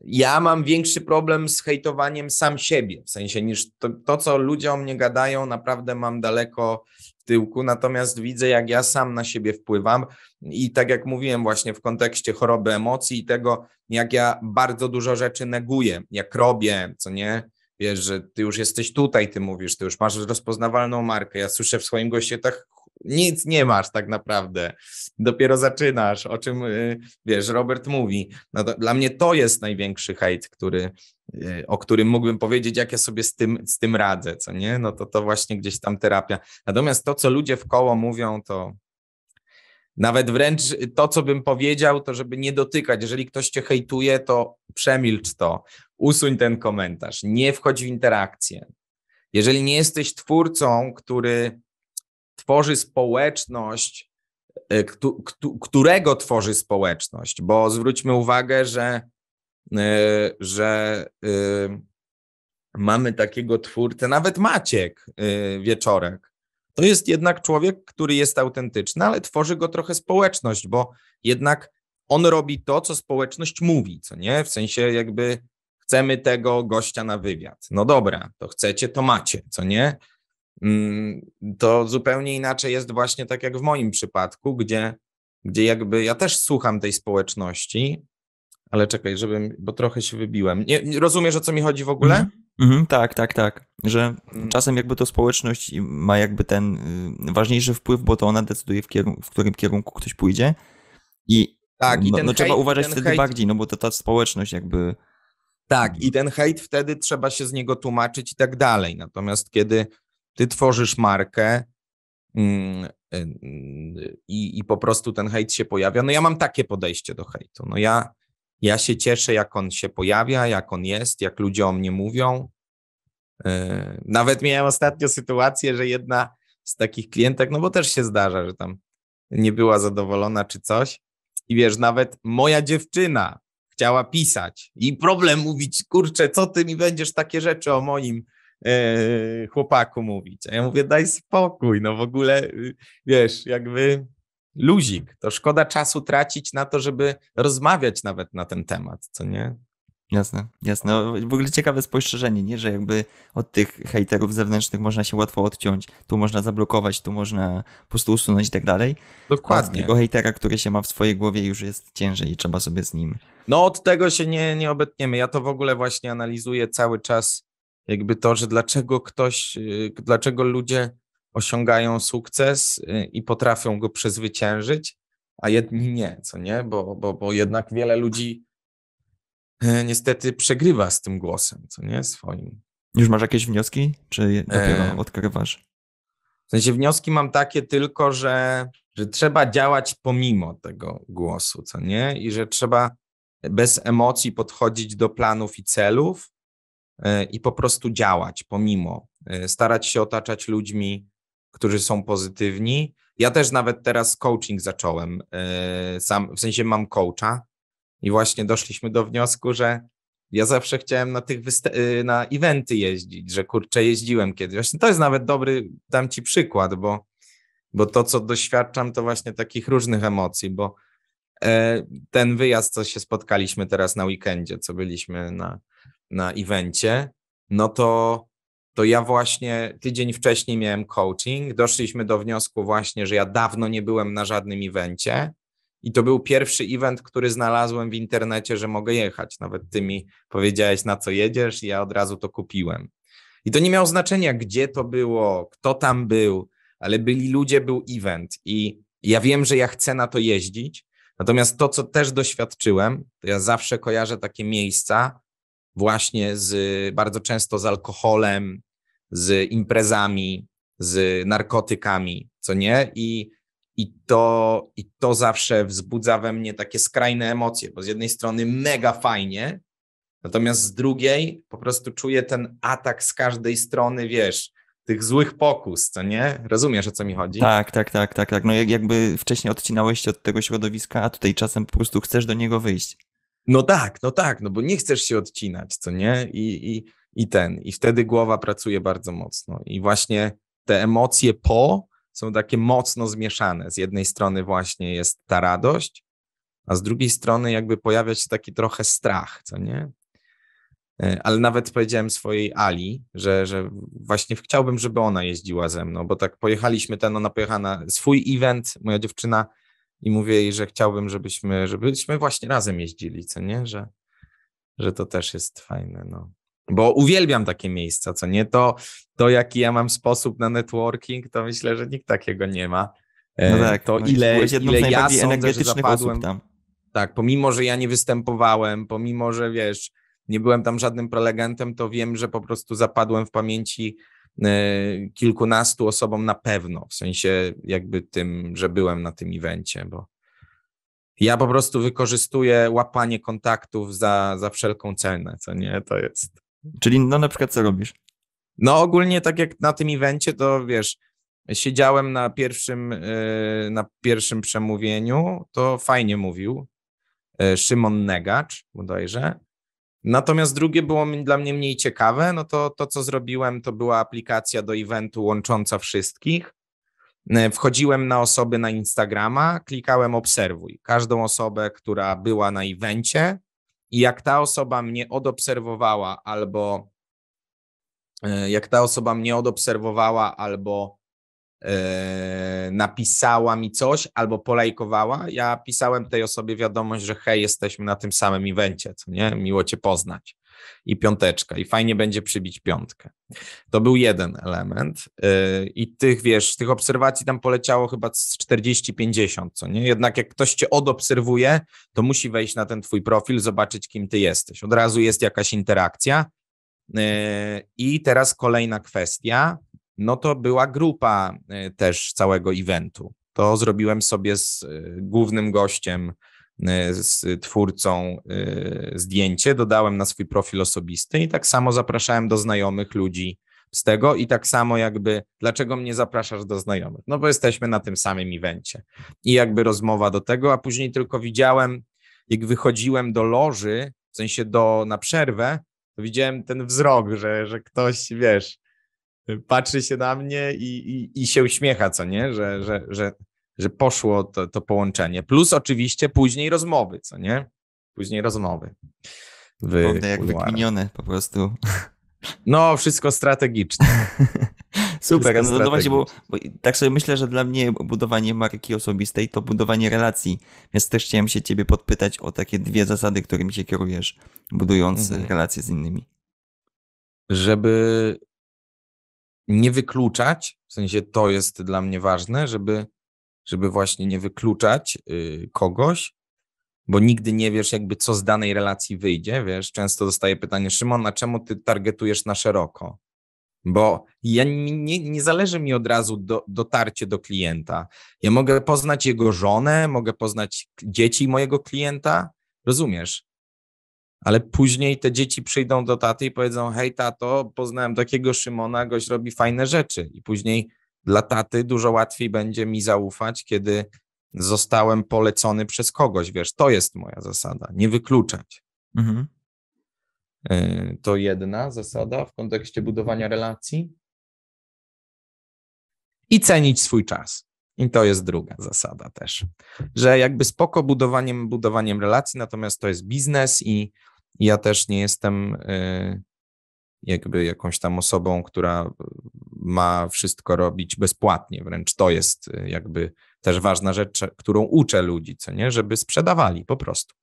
ja mam większy problem z hejtowaniem sam siebie, w sensie niż to, to, co ludzie o mnie gadają, naprawdę mam daleko w tyłku, natomiast widzę, jak ja sam na siebie wpływam i tak jak mówiłem właśnie w kontekście choroby emocji i tego, jak ja bardzo dużo rzeczy neguję, jak robię, co nie, wiesz, że ty już jesteś tutaj, ty mówisz, ty już masz rozpoznawalną markę, ja słyszę w swoim goście tak nic nie masz tak naprawdę. Dopiero zaczynasz, o czym y, wiesz, Robert mówi. No dla mnie to jest największy hejt, który, y, o którym mógłbym powiedzieć, jak ja sobie z tym, z tym radzę, co nie? No to to właśnie gdzieś tam terapia. Natomiast to, co ludzie w koło mówią, to nawet wręcz to, co bym powiedział, to żeby nie dotykać. Jeżeli ktoś cię hejtuje, to przemilcz to, usuń ten komentarz, nie wchodź w interakcję. Jeżeli nie jesteś twórcą, który tworzy społeczność, e, którego tworzy społeczność, bo zwróćmy uwagę, że, e, że e, mamy takiego twórcę, nawet Maciek Wieczorek. To jest jednak człowiek, który jest autentyczny, ale tworzy go trochę społeczność, bo jednak on robi to, co społeczność mówi, co nie? W sensie jakby chcemy tego gościa na wywiad. No dobra, to chcecie, to macie, co nie? Mm, to zupełnie inaczej jest właśnie tak jak w moim przypadku, gdzie, gdzie jakby ja też słucham tej społeczności, ale czekaj, żebym, bo trochę się wybiłem. Nie, nie rozumiesz, o co mi chodzi w ogóle? Mhm. Mhm, tak, tak, tak. Że mm. czasem jakby to społeczność ma jakby ten y, ważniejszy wpływ, bo to ona decyduje, w, w którym kierunku ktoś pójdzie. I, tak, no, ten no, hejt, trzeba uważać ten wtedy hejt... bardziej, no bo to ta społeczność jakby. Tak, i ten hejt wtedy trzeba się z niego tłumaczyć i tak dalej. Natomiast kiedy ty tworzysz markę mm, y, y, i, i po prostu ten hejt się pojawia. No ja mam takie podejście do hejtu. No ja, ja się cieszę, jak on się pojawia, jak on jest, jak ludzie o mnie mówią. Y, nawet miałem ostatnio sytuację, że jedna z takich klientek, no bo też się zdarza, że tam nie była zadowolona czy coś. I wiesz, nawet moja dziewczyna chciała pisać i problem mówić, kurczę, co ty mi będziesz takie rzeczy o moim E, chłopaku mówić. A ja mówię, daj spokój, no w ogóle, y, wiesz, jakby luzik. To szkoda czasu tracić na to, żeby rozmawiać nawet na ten temat, co nie? Jasne, jasne. No, w ogóle ciekawe spostrzeżenie, nie? że jakby od tych hejterów zewnętrznych można się łatwo odciąć, tu można zablokować, tu można po prostu usunąć i tak dalej. Dokładnie. A tego hejtera, który się ma w swojej głowie już jest ciężej i trzeba sobie z nim. No od tego się nie, nie obetniemy. Ja to w ogóle właśnie analizuję cały czas jakby to, że dlaczego ktoś, y, dlaczego ludzie osiągają sukces y, i potrafią go przezwyciężyć, a jedni nie, co nie? Bo, bo, bo jednak wiele ludzi y, niestety przegrywa z tym głosem, co nie? Swoim. Już masz jakieś wnioski, czy e, dopiero e... odkrywasz? W sensie wnioski mam takie tylko, że, że trzeba działać pomimo tego głosu, co nie? I że trzeba bez emocji podchodzić do planów i celów, E, i po prostu działać pomimo, e, starać się otaczać ludźmi, którzy są pozytywni. Ja też nawet teraz coaching zacząłem. E, sam, w sensie mam coacha i właśnie doszliśmy do wniosku, że ja zawsze chciałem na tych na eventy jeździć, że kurczę, jeździłem kiedyś. Właśnie to jest nawet dobry, dam ci przykład, bo, bo to, co doświadczam, to właśnie takich różnych emocji, bo ten wyjazd, co się spotkaliśmy teraz na weekendzie, co byliśmy na, na evencie, no to, to ja właśnie tydzień wcześniej miałem coaching, doszliśmy do wniosku właśnie, że ja dawno nie byłem na żadnym evencie i to był pierwszy event, który znalazłem w internecie, że mogę jechać. Nawet ty mi powiedziałeś, na co jedziesz i ja od razu to kupiłem. I to nie miało znaczenia, gdzie to było, kto tam był, ale byli ludzie, był event i ja wiem, że ja chcę na to jeździć, Natomiast to, co też doświadczyłem, to ja zawsze kojarzę takie miejsca, właśnie z, bardzo często z alkoholem, z imprezami, z narkotykami, co nie? I, i, to, I to zawsze wzbudza we mnie takie skrajne emocje, bo z jednej strony mega fajnie, natomiast z drugiej po prostu czuję ten atak z każdej strony, wiesz, tych złych pokus, co nie? Rozumiesz, o co mi chodzi? Tak, tak, tak, tak, tak. No jak, jakby wcześniej odcinałeś się od tego środowiska, a tutaj czasem po prostu chcesz do niego wyjść. No tak, no tak, no bo nie chcesz się odcinać, co nie? I, i, i ten. I wtedy głowa pracuje bardzo mocno. I właśnie te emocje po są takie mocno zmieszane. Z jednej strony właśnie jest ta radość, a z drugiej strony jakby pojawia się taki trochę strach, co nie? E, ale nawet powiedziałem swojej Ali, że, że właśnie chciałbym, żeby ona jeździła ze mną, bo tak pojechaliśmy ten, ona pojechała na swój event, moja dziewczyna i mówię jej, że chciałbym, żebyśmy, żebyśmy właśnie razem jeździli, co nie? Że, że to też jest fajne, no. Bo uwielbiam takie miejsca, co nie? To, to jaki ja mam sposób na networking, to myślę, że nikt takiego nie ma. E, no tak, to ile, ile ja sądzę, że zapadłem. Tam. Tak, pomimo, że ja nie występowałem, pomimo, że wiesz, nie byłem tam żadnym prelegentem, to wiem, że po prostu zapadłem w pamięci E, kilkunastu osobom na pewno, w sensie jakby tym, że byłem na tym evencie, bo ja po prostu wykorzystuję łapanie kontaktów za, za wszelką cenę, co nie, to jest. Czyli no na przykład co robisz? No ogólnie tak jak na tym evencie, to wiesz, siedziałem na pierwszym, e, na pierwszym przemówieniu, to fajnie mówił e, Szymon Negacz bodajże, Natomiast drugie było dla mnie mniej ciekawe, no to to, co zrobiłem, to była aplikacja do eventu łącząca wszystkich. E, wchodziłem na osoby na Instagrama, klikałem obserwuj każdą osobę, która była na evencie i jak ta osoba mnie odobserwowała albo e, jak ta osoba mnie odobserwowała albo E, napisała mi coś albo polajkowała, ja pisałem tej osobie wiadomość, że hej, jesteśmy na tym samym evencie, co nie? Miło cię poznać. I piąteczka, i fajnie będzie przybić piątkę. To był jeden element. E, I tych, wiesz, tych obserwacji tam poleciało chyba z 40-50, co nie? Jednak jak ktoś cię odobserwuje, to musi wejść na ten twój profil, zobaczyć, kim ty jesteś. Od razu jest jakaś interakcja. E, I teraz kolejna kwestia no to była grupa y, też całego eventu. To zrobiłem sobie z y, głównym gościem, y, z twórcą zdjęcie, dodałem na swój profil osobisty i tak samo zapraszałem do znajomych ludzi z tego i tak samo jakby, dlaczego mnie zapraszasz do znajomych? No bo jesteśmy na tym samym evencie. I jakby rozmowa do tego, a później tylko widziałem, jak wychodziłem do loży, w sensie do, na przerwę, to widziałem ten wzrok, że, że ktoś, wiesz, patrzy się na mnie i, i, i się uśmiecha, co nie, że, że, że, że poszło to, to połączenie. Plus oczywiście później rozmowy, co nie? Później rozmowy. W Podobne jak wykminione po prostu. No, wszystko strategiczne. [LAUGHS] Super, no, no właśnie, bo, bo, tak sobie myślę, że dla mnie budowanie marki osobistej to budowanie relacji, więc też chciałem się ciebie podpytać o takie dwie zasady, którymi się kierujesz, budując mhm. relacje z innymi. Żeby nie wykluczać, w sensie to jest dla mnie ważne, żeby, żeby właśnie nie wykluczać y, kogoś, bo nigdy nie wiesz, jakby co z danej relacji wyjdzie. Wiesz, często dostaję pytanie, Szymon, na czemu ty targetujesz na szeroko? Bo ja nie, nie zależy mi od razu do, dotarcie do klienta. Ja mogę poznać jego żonę, mogę poznać dzieci mojego klienta. Rozumiesz? ale później te dzieci przyjdą do taty i powiedzą: Hej, tato, poznałem takiego Szymona, goś robi fajne rzeczy. I później dla taty dużo łatwiej będzie mi zaufać, kiedy zostałem polecony przez kogoś. Wiesz, to jest moja zasada, nie wykluczać. Mhm. Y, to jedna zasada w kontekście budowania relacji. I cenić swój czas. I to jest druga zasada też, że jakby spoko budowaniem, budowaniem relacji, natomiast to jest biznes i ja też nie jestem y, jakby jakąś tam osobą, która ma wszystko robić bezpłatnie, wręcz to jest y, jakby też ważna rzecz, którą uczę ludzi, co nie, żeby sprzedawali po prostu.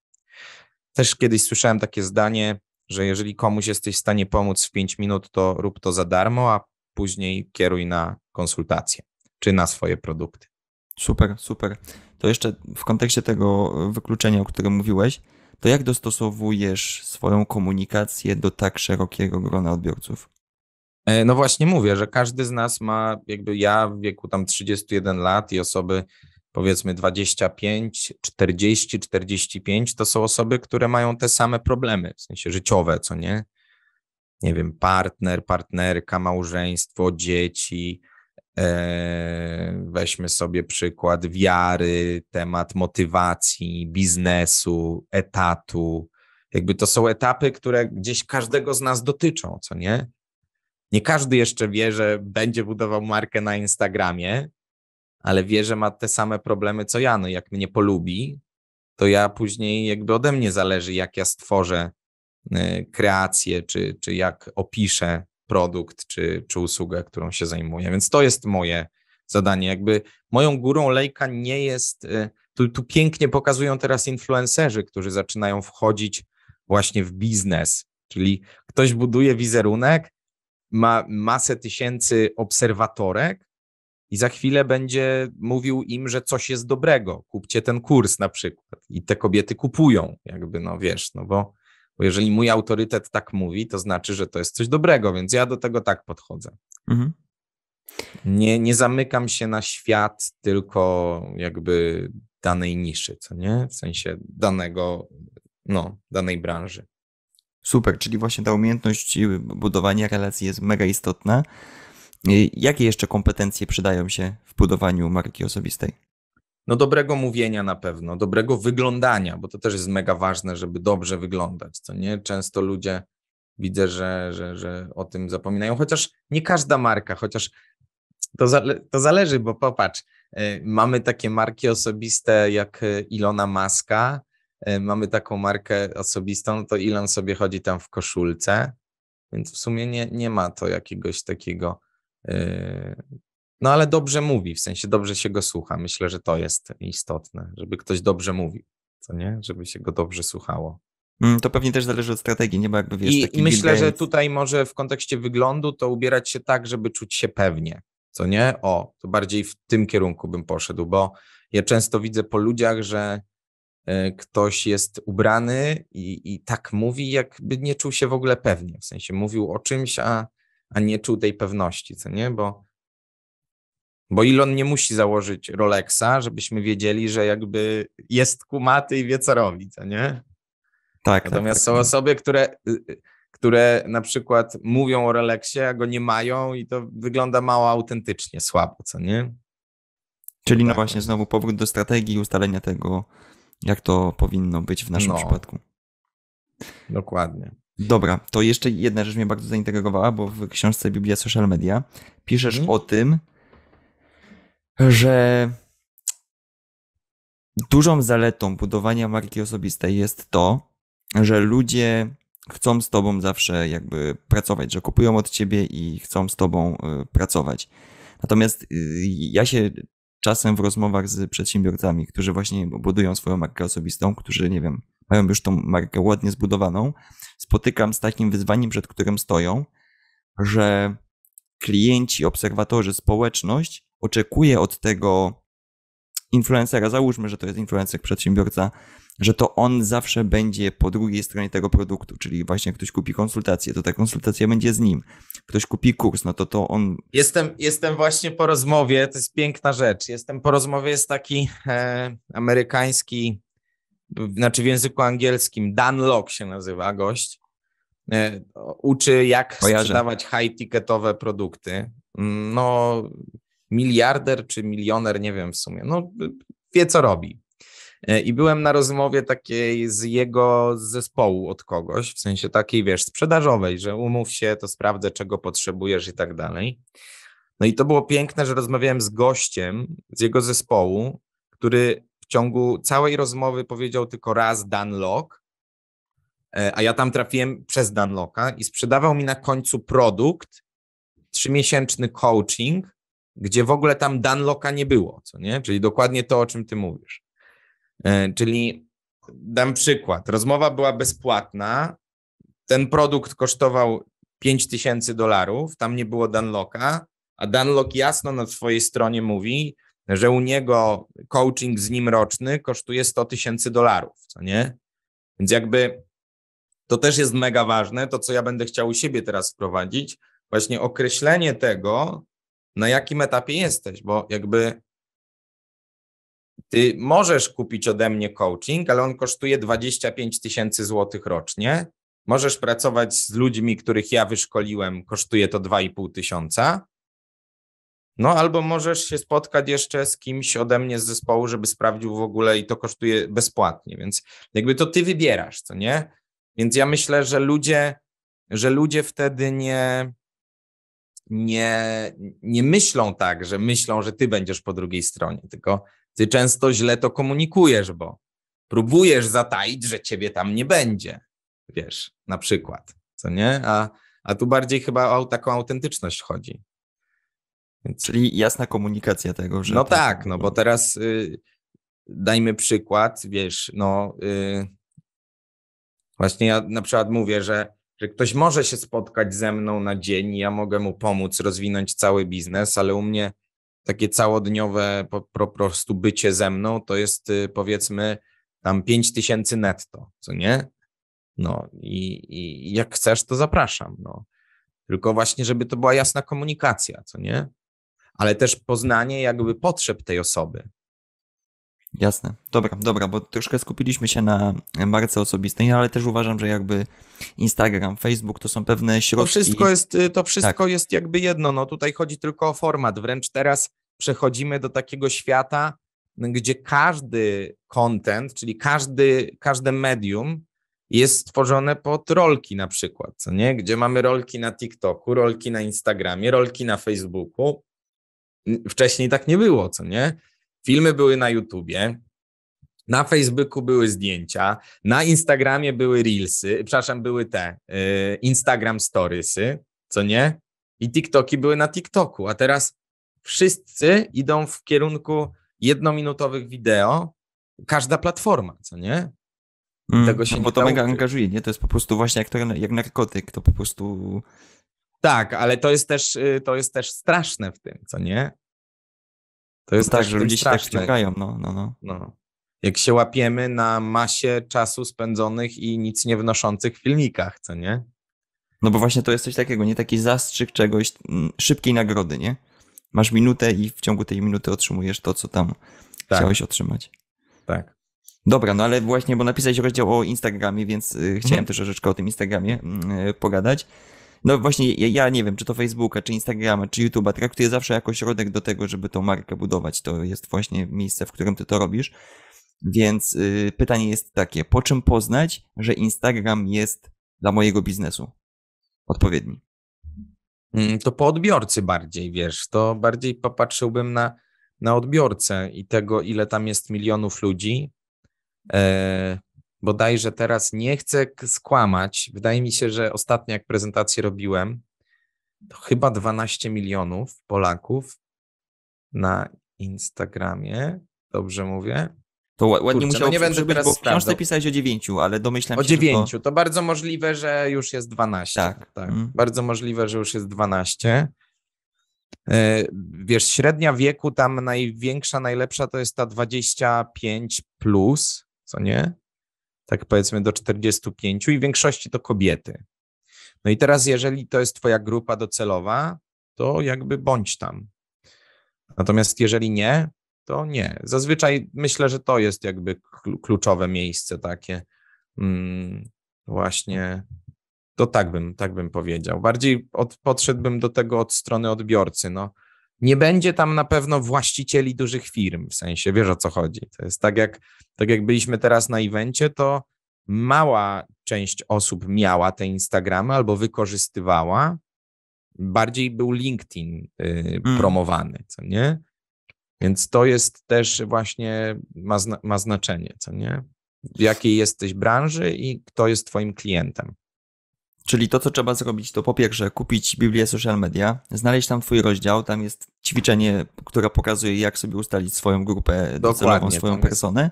Też kiedyś słyszałem takie zdanie, że jeżeli komuś jesteś w stanie pomóc w 5 minut, to rób to za darmo, a później kieruj na konsultację czy na swoje produkty. Super, super. To jeszcze w kontekście tego wykluczenia, o którym mówiłeś, to jak dostosowujesz swoją komunikację do tak szerokiego grona odbiorców? E, no właśnie mówię, że każdy z nas ma, jakby ja w wieku tam 31 lat i osoby powiedzmy 25, 40, 45 to są osoby, które mają te same problemy, w sensie życiowe, co nie? Nie wiem, partner, partnerka, małżeństwo, dzieci, Eee, weźmy sobie przykład wiary, temat motywacji, biznesu, etatu. Jakby to są etapy, które gdzieś każdego z nas dotyczą, co nie? Nie każdy jeszcze wie, że będzie budował markę na Instagramie, ale wie, że ma te same problemy co ja. No jak mnie polubi, to ja później jakby ode mnie zależy, jak ja stworzę y, kreację, czy, czy jak opiszę produkt czy, czy usługę, którą się zajmuję. Więc to jest moje zadanie. Jakby moją górą lejka nie jest. Y, tu, tu pięknie pokazują teraz influencerzy, którzy zaczynają wchodzić właśnie w biznes. Czyli ktoś buduje wizerunek, ma masę tysięcy obserwatorek i za chwilę będzie mówił im, że coś jest dobrego. Kupcie ten kurs na przykład. I te kobiety kupują, jakby, no wiesz, no bo bo jeżeli mój autorytet tak mówi, to znaczy, że to jest coś dobrego, więc ja do tego tak podchodzę. Mhm. Nie, nie zamykam się na świat tylko jakby danej niszy, co nie? W sensie danego, no, danej branży. Super, czyli właśnie ta umiejętność budowania relacji jest mega istotna. Jakie jeszcze kompetencje przydają się w budowaniu marki osobistej? No dobrego mówienia na pewno, dobrego wyglądania, bo to też jest mega ważne, żeby dobrze wyglądać, co nie? Często ludzie widzę, że, że, że o tym zapominają, chociaż nie każda marka, chociaż to, zale to zależy, bo popatrz, y, mamy takie marki osobiste jak y, Ilona Maska, y, mamy taką markę osobistą, no to Ilon sobie chodzi tam w koszulce, więc w sumie nie, nie ma to jakiegoś takiego no ale dobrze mówi, w sensie dobrze się go słucha. Myślę, że to jest istotne, żeby ktoś dobrze mówił, co nie? Żeby się go dobrze słuchało. Mm, to pewnie też zależy od strategii, nie? jakby wiesz, I, myślę, że tutaj może w kontekście wyglądu to ubierać się tak, żeby czuć się pewnie, co nie? O, to bardziej w tym kierunku bym poszedł, bo ja często widzę po ludziach, że e, ktoś jest ubrany i, i tak mówi, jakby nie czuł się w ogóle pewnie. W sensie mówił o czymś, a, a nie czuł tej pewności, co nie? Bo bo Elon nie musi założyć Rolexa, żebyśmy wiedzieli, że jakby jest kumaty i wie co robi, co nie? Tak. tak Natomiast tak, są tak. osoby, które, y, y, które na przykład mówią o Rolexie, a go nie mają i to wygląda mało autentycznie, słabo, co nie? Czyli tak. no właśnie znowu powrót do strategii ustalenia tego, jak to powinno być w naszym no. przypadku. Dokładnie. Dobra, to jeszcze jedna rzecz mnie bardzo zainteresowała, bo w książce Biblia Social Media piszesz mhm. o tym, że dużą zaletą budowania marki osobistej jest to, że ludzie chcą z tobą zawsze jakby pracować, że kupują od ciebie i chcą z tobą y, pracować. Natomiast y, ja się czasem w rozmowach z przedsiębiorcami, którzy właśnie budują swoją markę osobistą, którzy nie wiem, mają już tą markę ładnie zbudowaną, spotykam z takim wyzwaniem, przed którym stoją, że klienci, obserwatorzy, społeczność oczekuje od tego influencera, załóżmy, że to jest influencer przedsiębiorca, że to on zawsze będzie po drugiej stronie tego produktu, czyli właśnie ktoś kupi konsultację, to ta konsultacja będzie z nim. Ktoś kupi kurs, no to to on. Jestem, jestem właśnie po rozmowie, to jest piękna rzecz. Jestem po rozmowie, jest taki e, amerykański, znaczy w języku angielskim, Dan Lok się nazywa gość. E, uczy, jak Kojarzę. sprzedawać high-ticketowe produkty. No, miliarder czy milioner, nie wiem w sumie, no wie co robi. E, I byłem na rozmowie takiej z jego zespołu od kogoś, w sensie takiej, wiesz, sprzedażowej, że umów się, to sprawdzę, czego potrzebujesz i tak dalej. No i to było piękne, że rozmawiałem z gościem z jego zespołu, który w ciągu całej rozmowy powiedział tylko raz Dan Lok, e, a ja tam trafiłem przez Dan Loka i sprzedawał mi na końcu produkt, trzymiesięczny coaching gdzie w ogóle tam Danloka nie było, co nie? Czyli dokładnie to, o czym ty mówisz. E, czyli dam przykład. Rozmowa była bezpłatna, ten produkt kosztował 5000 dolarów, tam nie było Danloka, a Danlok jasno na swojej stronie mówi, że u niego coaching z nim roczny kosztuje 100 tysięcy dolarów, co nie? Więc jakby to też jest mega ważne, to co ja będę chciał u siebie teraz wprowadzić, właśnie określenie tego, na jakim etapie jesteś, bo jakby ty możesz kupić ode mnie coaching, ale on kosztuje 25 tysięcy złotych rocznie. Możesz pracować z ludźmi, których ja wyszkoliłem, kosztuje to 2,5 tysiąca. No albo możesz się spotkać jeszcze z kimś ode mnie z zespołu, żeby sprawdził w ogóle i to kosztuje bezpłatnie, więc jakby to ty wybierasz, co nie? Więc ja myślę, że ludzie, że ludzie wtedy nie, nie, nie myślą tak, że myślą, że ty będziesz po drugiej stronie, tylko ty często źle to komunikujesz, bo próbujesz zataić, że ciebie tam nie będzie. Wiesz, na przykład, co nie? A, a tu bardziej chyba o taką autentyczność chodzi. Więc... Czyli jasna komunikacja tego, że. No tak, tak no bo no. teraz y, dajmy przykład, wiesz, no. Y, właśnie ja na przykład mówię, że że ktoś może się spotkać ze mną na dzień, ja mogę mu pomóc rozwinąć cały biznes, ale u mnie takie całodniowe po, po prostu bycie ze mną to jest y, powiedzmy tam 5000 tysięcy netto, co nie? No i, i jak chcesz, to zapraszam. No. Tylko właśnie, żeby to była jasna komunikacja, co nie? Ale też poznanie jakby potrzeb tej osoby, Jasne. Dobra, dobra, bo troszkę skupiliśmy się na marce osobistej, no ale też uważam, że jakby Instagram, Facebook to są pewne środki. To wszystko jest, y, to wszystko tak. jest jakby jedno. No tutaj chodzi tylko o format. Wręcz teraz przechodzimy do takiego świata, gdzie każdy content, czyli każdy, każde medium jest stworzone pod rolki na przykład, co nie? Gdzie mamy rolki na TikToku, rolki na Instagramie, rolki na Facebooku. Wcześniej tak nie było, co nie? Filmy były na YouTubie, na Facebooku były zdjęcia, na Instagramie były reelsy, przepraszam, były te y, Instagram storiesy, co nie? I TikToki były na TikToku, a teraz wszyscy idą w kierunku jednominutowych wideo, każda platforma, co nie? Mm, tego się no bo to mega angażuje, nie? To jest po prostu właśnie jak, to, jak narkotyk, to po prostu... Tak, ale to jest, też, y, to jest też straszne w tym, co nie? To jest tak, tak że ludzie się tak wciągają. No, no, no. no. Jak się łapiemy na masie czasu spędzonych i nic nie wnoszących filmikach, co nie? No bo właśnie to jest coś takiego, nie taki zastrzyk czegoś, mm, szybkiej nagrody, nie? Masz minutę i w ciągu tej minuty otrzymujesz to, co tam tak. chciałeś otrzymać. Tak. Dobra, no ale właśnie, bo napisałeś rozdział o Instagramie, więc y, chciałem też mhm. troszeczkę o tym Instagramie mm, y, pogadać. No właśnie, ja, ja, nie wiem, czy to Facebooka, czy Instagrama, czy YouTube'a, traktuję zawsze jako środek do tego, żeby tą markę budować. To jest właśnie miejsce, w którym ty to robisz. Więc y, pytanie jest takie, po czym poznać, że Instagram jest dla mojego biznesu odpowiedni? Mm, to po odbiorcy bardziej, wiesz, to bardziej popatrzyłbym na, na odbiorcę i tego, ile tam jest milionów ludzi, e, bodajże teraz nie chcę skłamać. Wydaje mi się, że ostatnio jak prezentację robiłem, to chyba 12 milionów Polaków na Instagramie. Dobrze mówię? To ładnie Kurczę, no musiało no nie będę teraz bo książce pisałeś o dziewięciu, ale domyślam o się, O dziewięciu, to... to... bardzo możliwe, że już jest dwanaście. Tak. tak. Mm. Bardzo możliwe, że już jest dwanaście. E, wiesz, średnia wieku tam największa, najlepsza to jest ta 25 plus, co nie? tak powiedzmy do 45 i w większości to kobiety. No i teraz, jeżeli to jest Twoja grupa docelowa, to jakby bądź tam. Natomiast jeżeli nie, to nie. Zazwyczaj myślę, że to jest jakby kluczowe miejsce takie. Mm, właśnie to tak bym, tak bym powiedział. Bardziej od, podszedłbym do tego od strony odbiorcy. No, nie będzie tam na pewno właścicieli dużych firm, w sensie, wiesz o co chodzi. To jest tak jak, tak jak byliśmy teraz na evencie, to mała część osób miała te Instagramy albo wykorzystywała, bardziej był LinkedIn y, mm. promowany, co nie? Więc to jest też właśnie, ma, zna, ma znaczenie, co nie? W jakiej jesteś branży i kto jest twoim klientem. Czyli to, co trzeba zrobić, to po pierwsze kupić Biblię Social Media, znaleźć tam Twój rozdział, tam jest ćwiczenie, które pokazuje, jak sobie ustalić swoją grupę docelową, swoją personę.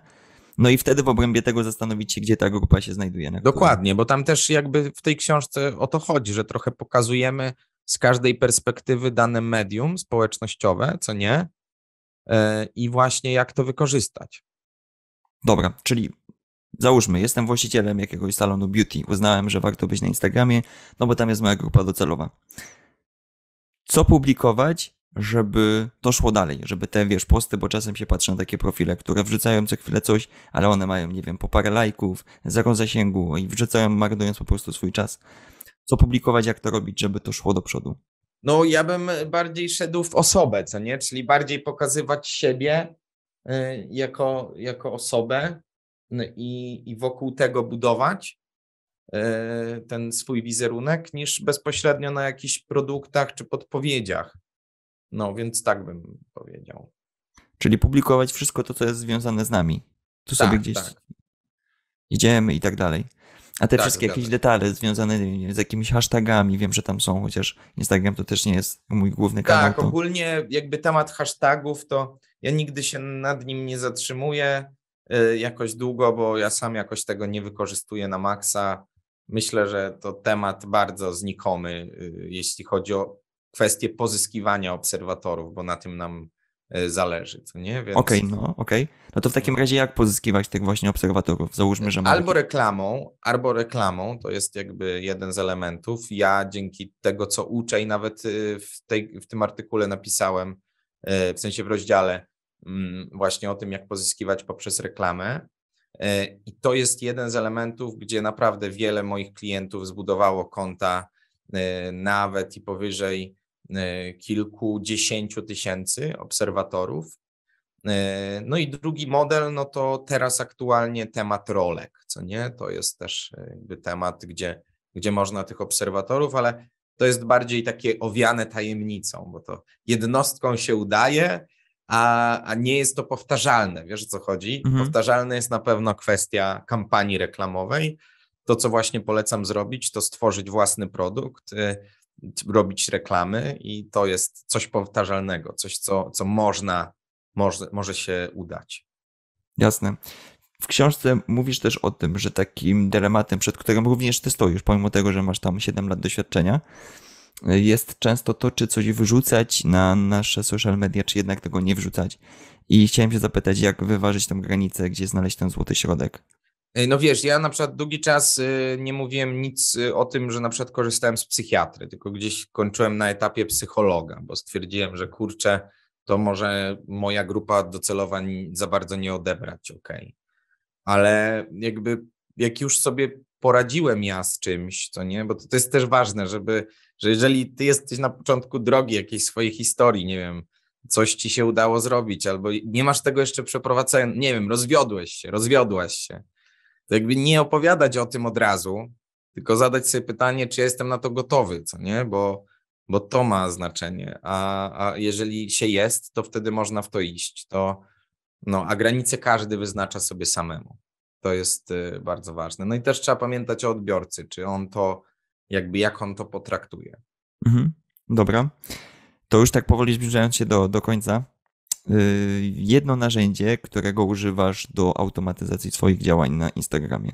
No i wtedy w obrębie tego zastanowić się, gdzie ta grupa się znajduje. Dokładnie, bo tam też jakby w tej książce o to chodzi, że trochę pokazujemy z każdej perspektywy dane medium społecznościowe, co nie, e, i właśnie jak to wykorzystać. Dobra, czyli Załóżmy, jestem właścicielem jakiegoś salonu beauty. Uznałem, że warto być na Instagramie, no bo tam jest moja grupa docelowa. Co publikować, żeby to szło dalej, żeby te, wiesz, posty, bo czasem się patrzę na takie profile, które wrzucają co chwilę coś, ale one mają, nie wiem, po parę lajków, zero zasięgu i wrzucają, marnując po prostu swój czas. Co publikować, jak to robić, żeby to szło do przodu? No, ja bym bardziej szedł w osobę, co nie? Czyli bardziej pokazywać siebie, y, jako, jako osobę, i, i wokół tego budować e, ten swój wizerunek niż bezpośrednio na jakichś produktach czy podpowiedziach. No więc tak bym powiedział. Czyli publikować wszystko to, co jest związane z nami. Tu tak, sobie gdzieś tak. idziemy i tak dalej. A te tak, wszystkie jakieś detale związane z jakimiś hashtagami, wiem, że tam są, chociaż Instagram to też nie jest mój główny tak, kanał. Tak, to... ogólnie jakby temat hashtagów, to ja nigdy się nad nim nie zatrzymuję. Y, jakoś długo, bo ja sam jakoś tego nie wykorzystuję na maksa. Myślę, że to temat bardzo znikomy, y, jeśli chodzi o kwestię pozyskiwania obserwatorów, bo na tym nam y, zależy, co nie? Więc... Okej, okay, no okej. Okay. No to w takim no. razie jak pozyskiwać tych właśnie obserwatorów? Załóżmy, że Albo reklamą, albo reklamą, to jest jakby jeden z elementów. Ja dzięki tego, co uczę i nawet w, tej, w tym artykule napisałem, w sensie w rozdziale, Mm, właśnie o tym, jak pozyskiwać poprzez reklamę. E, I to jest jeden z elementów, gdzie naprawdę wiele moich klientów zbudowało konta e, nawet i powyżej e, kilkudziesięciu tysięcy obserwatorów. No i drugi model, no to teraz aktualnie temat rolek, co nie? To jest też jakby temat, gdzie, gdzie można tych obserwatorów, ale to jest bardziej takie owiane tajemnicą, bo to jednostką się udaje, a, a nie jest to powtarzalne. Wiesz o co chodzi? Mhm. Powtarzalna jest na pewno kwestia kampanii reklamowej. To, co właśnie polecam zrobić, to stworzyć własny produkt, y, robić reklamy i to jest coś powtarzalnego, coś, co, co można, może, może się udać. Jasne. W książce mówisz też o tym, że takim dylematem, przed którym również ty stoisz, pomimo tego, że masz tam 7 lat doświadczenia, jest często to, czy coś wrzucać na nasze social media, czy jednak tego nie wrzucać. I chciałem się zapytać, jak wyważyć tę granicę, gdzie znaleźć ten złoty środek. No wiesz, ja na przykład długi czas y, nie mówiłem nic y, o tym, że na przykład korzystałem z psychiatry, tylko gdzieś kończyłem na etapie psychologa, bo stwierdziłem, że kurczę, to może moja grupa docelowa za bardzo nie odebrać, ok. Ale jakby jak już sobie poradziłem ja z czymś, co nie? Bo to, to jest też ważne, żeby, że jeżeli ty jesteś na początku drogi jakiejś swojej historii, nie wiem, coś ci się udało zrobić, albo nie masz tego jeszcze przeprowadzenia, nie wiem, rozwiodłeś się, rozwiodłaś się, to jakby nie opowiadać o tym od razu, tylko zadać sobie pytanie, czy ja jestem na to gotowy, co nie? Bo, bo to ma znaczenie, a, a jeżeli się jest, to wtedy można w to iść, to no, a granice każdy wyznacza sobie samemu. To jest y, bardzo ważne. No i też trzeba pamiętać o odbiorcy, czy on to, jakby jak on to potraktuje. Mhm. Dobra. To już tak powoli zbliżając się do, do końca. Y, jedno narzędzie, którego używasz do automatyzacji swoich działań na Instagramie.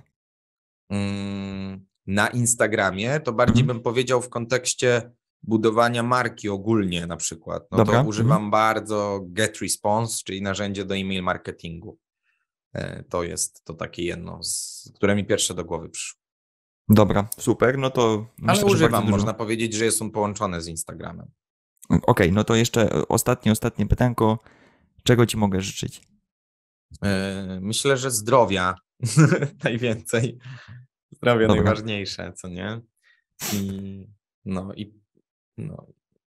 Mm, na Instagramie, to bardziej mhm. bym powiedział w kontekście budowania marki ogólnie na przykład. No Dobra. to używam mhm. bardzo GetResponse, czyli narzędzie do e-mail marketingu. E, to jest to takie jedno, z, które mi pierwsze do głowy przyszło. Dobra, super, no to... Ale używam, można powiedzieć, że on połączony z Instagramem. Okej, okay, no to jeszcze ostatnie, ostatnie pytanko. Czego ci mogę życzyć? E, myślę, że zdrowia [LAUGHS] najwięcej. Zdrowie Dobra. najważniejsze, co nie? I no i no,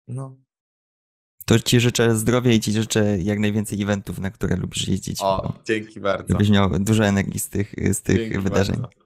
no to ci życzę zdrowia i ci życzę jak najwięcej eventów, na które lubisz jeździć. O, dzięki bardzo. Żebyś miał dużo energii z tych, z tych wydarzeń. Bardzo.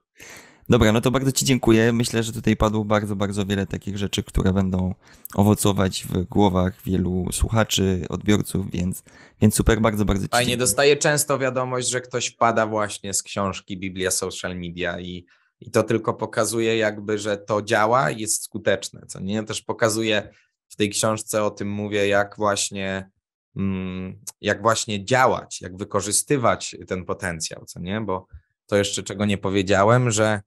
Dobra, no to bardzo Ci dziękuję. Myślę, że tutaj padło bardzo, bardzo wiele takich rzeczy, które będą owocować w głowach wielu słuchaczy, odbiorców, więc, więc super, bardzo, bardzo Ci Fajnie, dziękuję. dostaję często wiadomość, że ktoś pada właśnie z książki Biblia Social Media i, i to tylko pokazuje jakby, że to działa i jest skuteczne, co nie? Też pokazuje w tej książce o tym mówię, jak właśnie mm, jak właśnie działać, jak wykorzystywać ten potencjał, co nie? Bo to jeszcze czego nie powiedziałem, że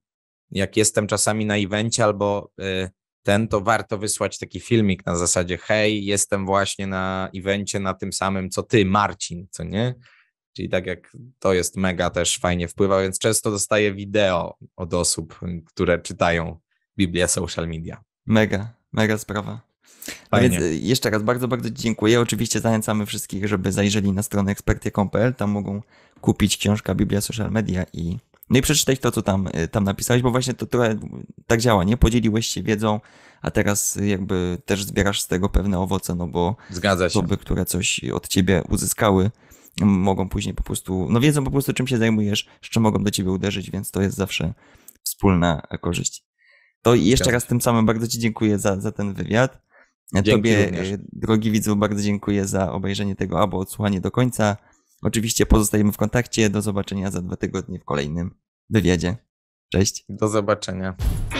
jak jestem czasami na evencie albo y, ten, to warto wysłać taki filmik na zasadzie hej, jestem właśnie na evencie na tym samym, co ty, Marcin, co nie? Czyli tak jak to jest mega też fajnie wpływa, więc często dostaję wideo od osób, które czytają Biblię Social Media. Mega, mega sprawa. No więc y, jeszcze raz bardzo, bardzo dziękuję. Oczywiście zachęcamy wszystkich, żeby zajrzeli na stronę ekspertie.pl. Tam mogą kupić książkę Biblia Social Media i, no i przeczytać to, co tam, y, tam napisałeś, bo właśnie to trochę tak działa, nie? Podzieliłeś się wiedzą, a teraz jakby też zbierasz z tego pewne owoce, no bo Zgadza się. osoby, które coś od ciebie uzyskały, mogą później po prostu, no wiedzą po prostu, czym się zajmujesz, z czym mogą do ciebie uderzyć, więc to jest zawsze wspólna korzyść. To jeszcze raz tym samym bardzo Ci dziękuję za, za ten wywiad. Ja Dzięki Tobie, również. E, drogi widzu, bardzo dziękuję za obejrzenie tego albo odsłuchanie do końca. Oczywiście pozostajemy w kontakcie. Do zobaczenia za dwa tygodnie w kolejnym wywiadzie. Cześć. Do zobaczenia.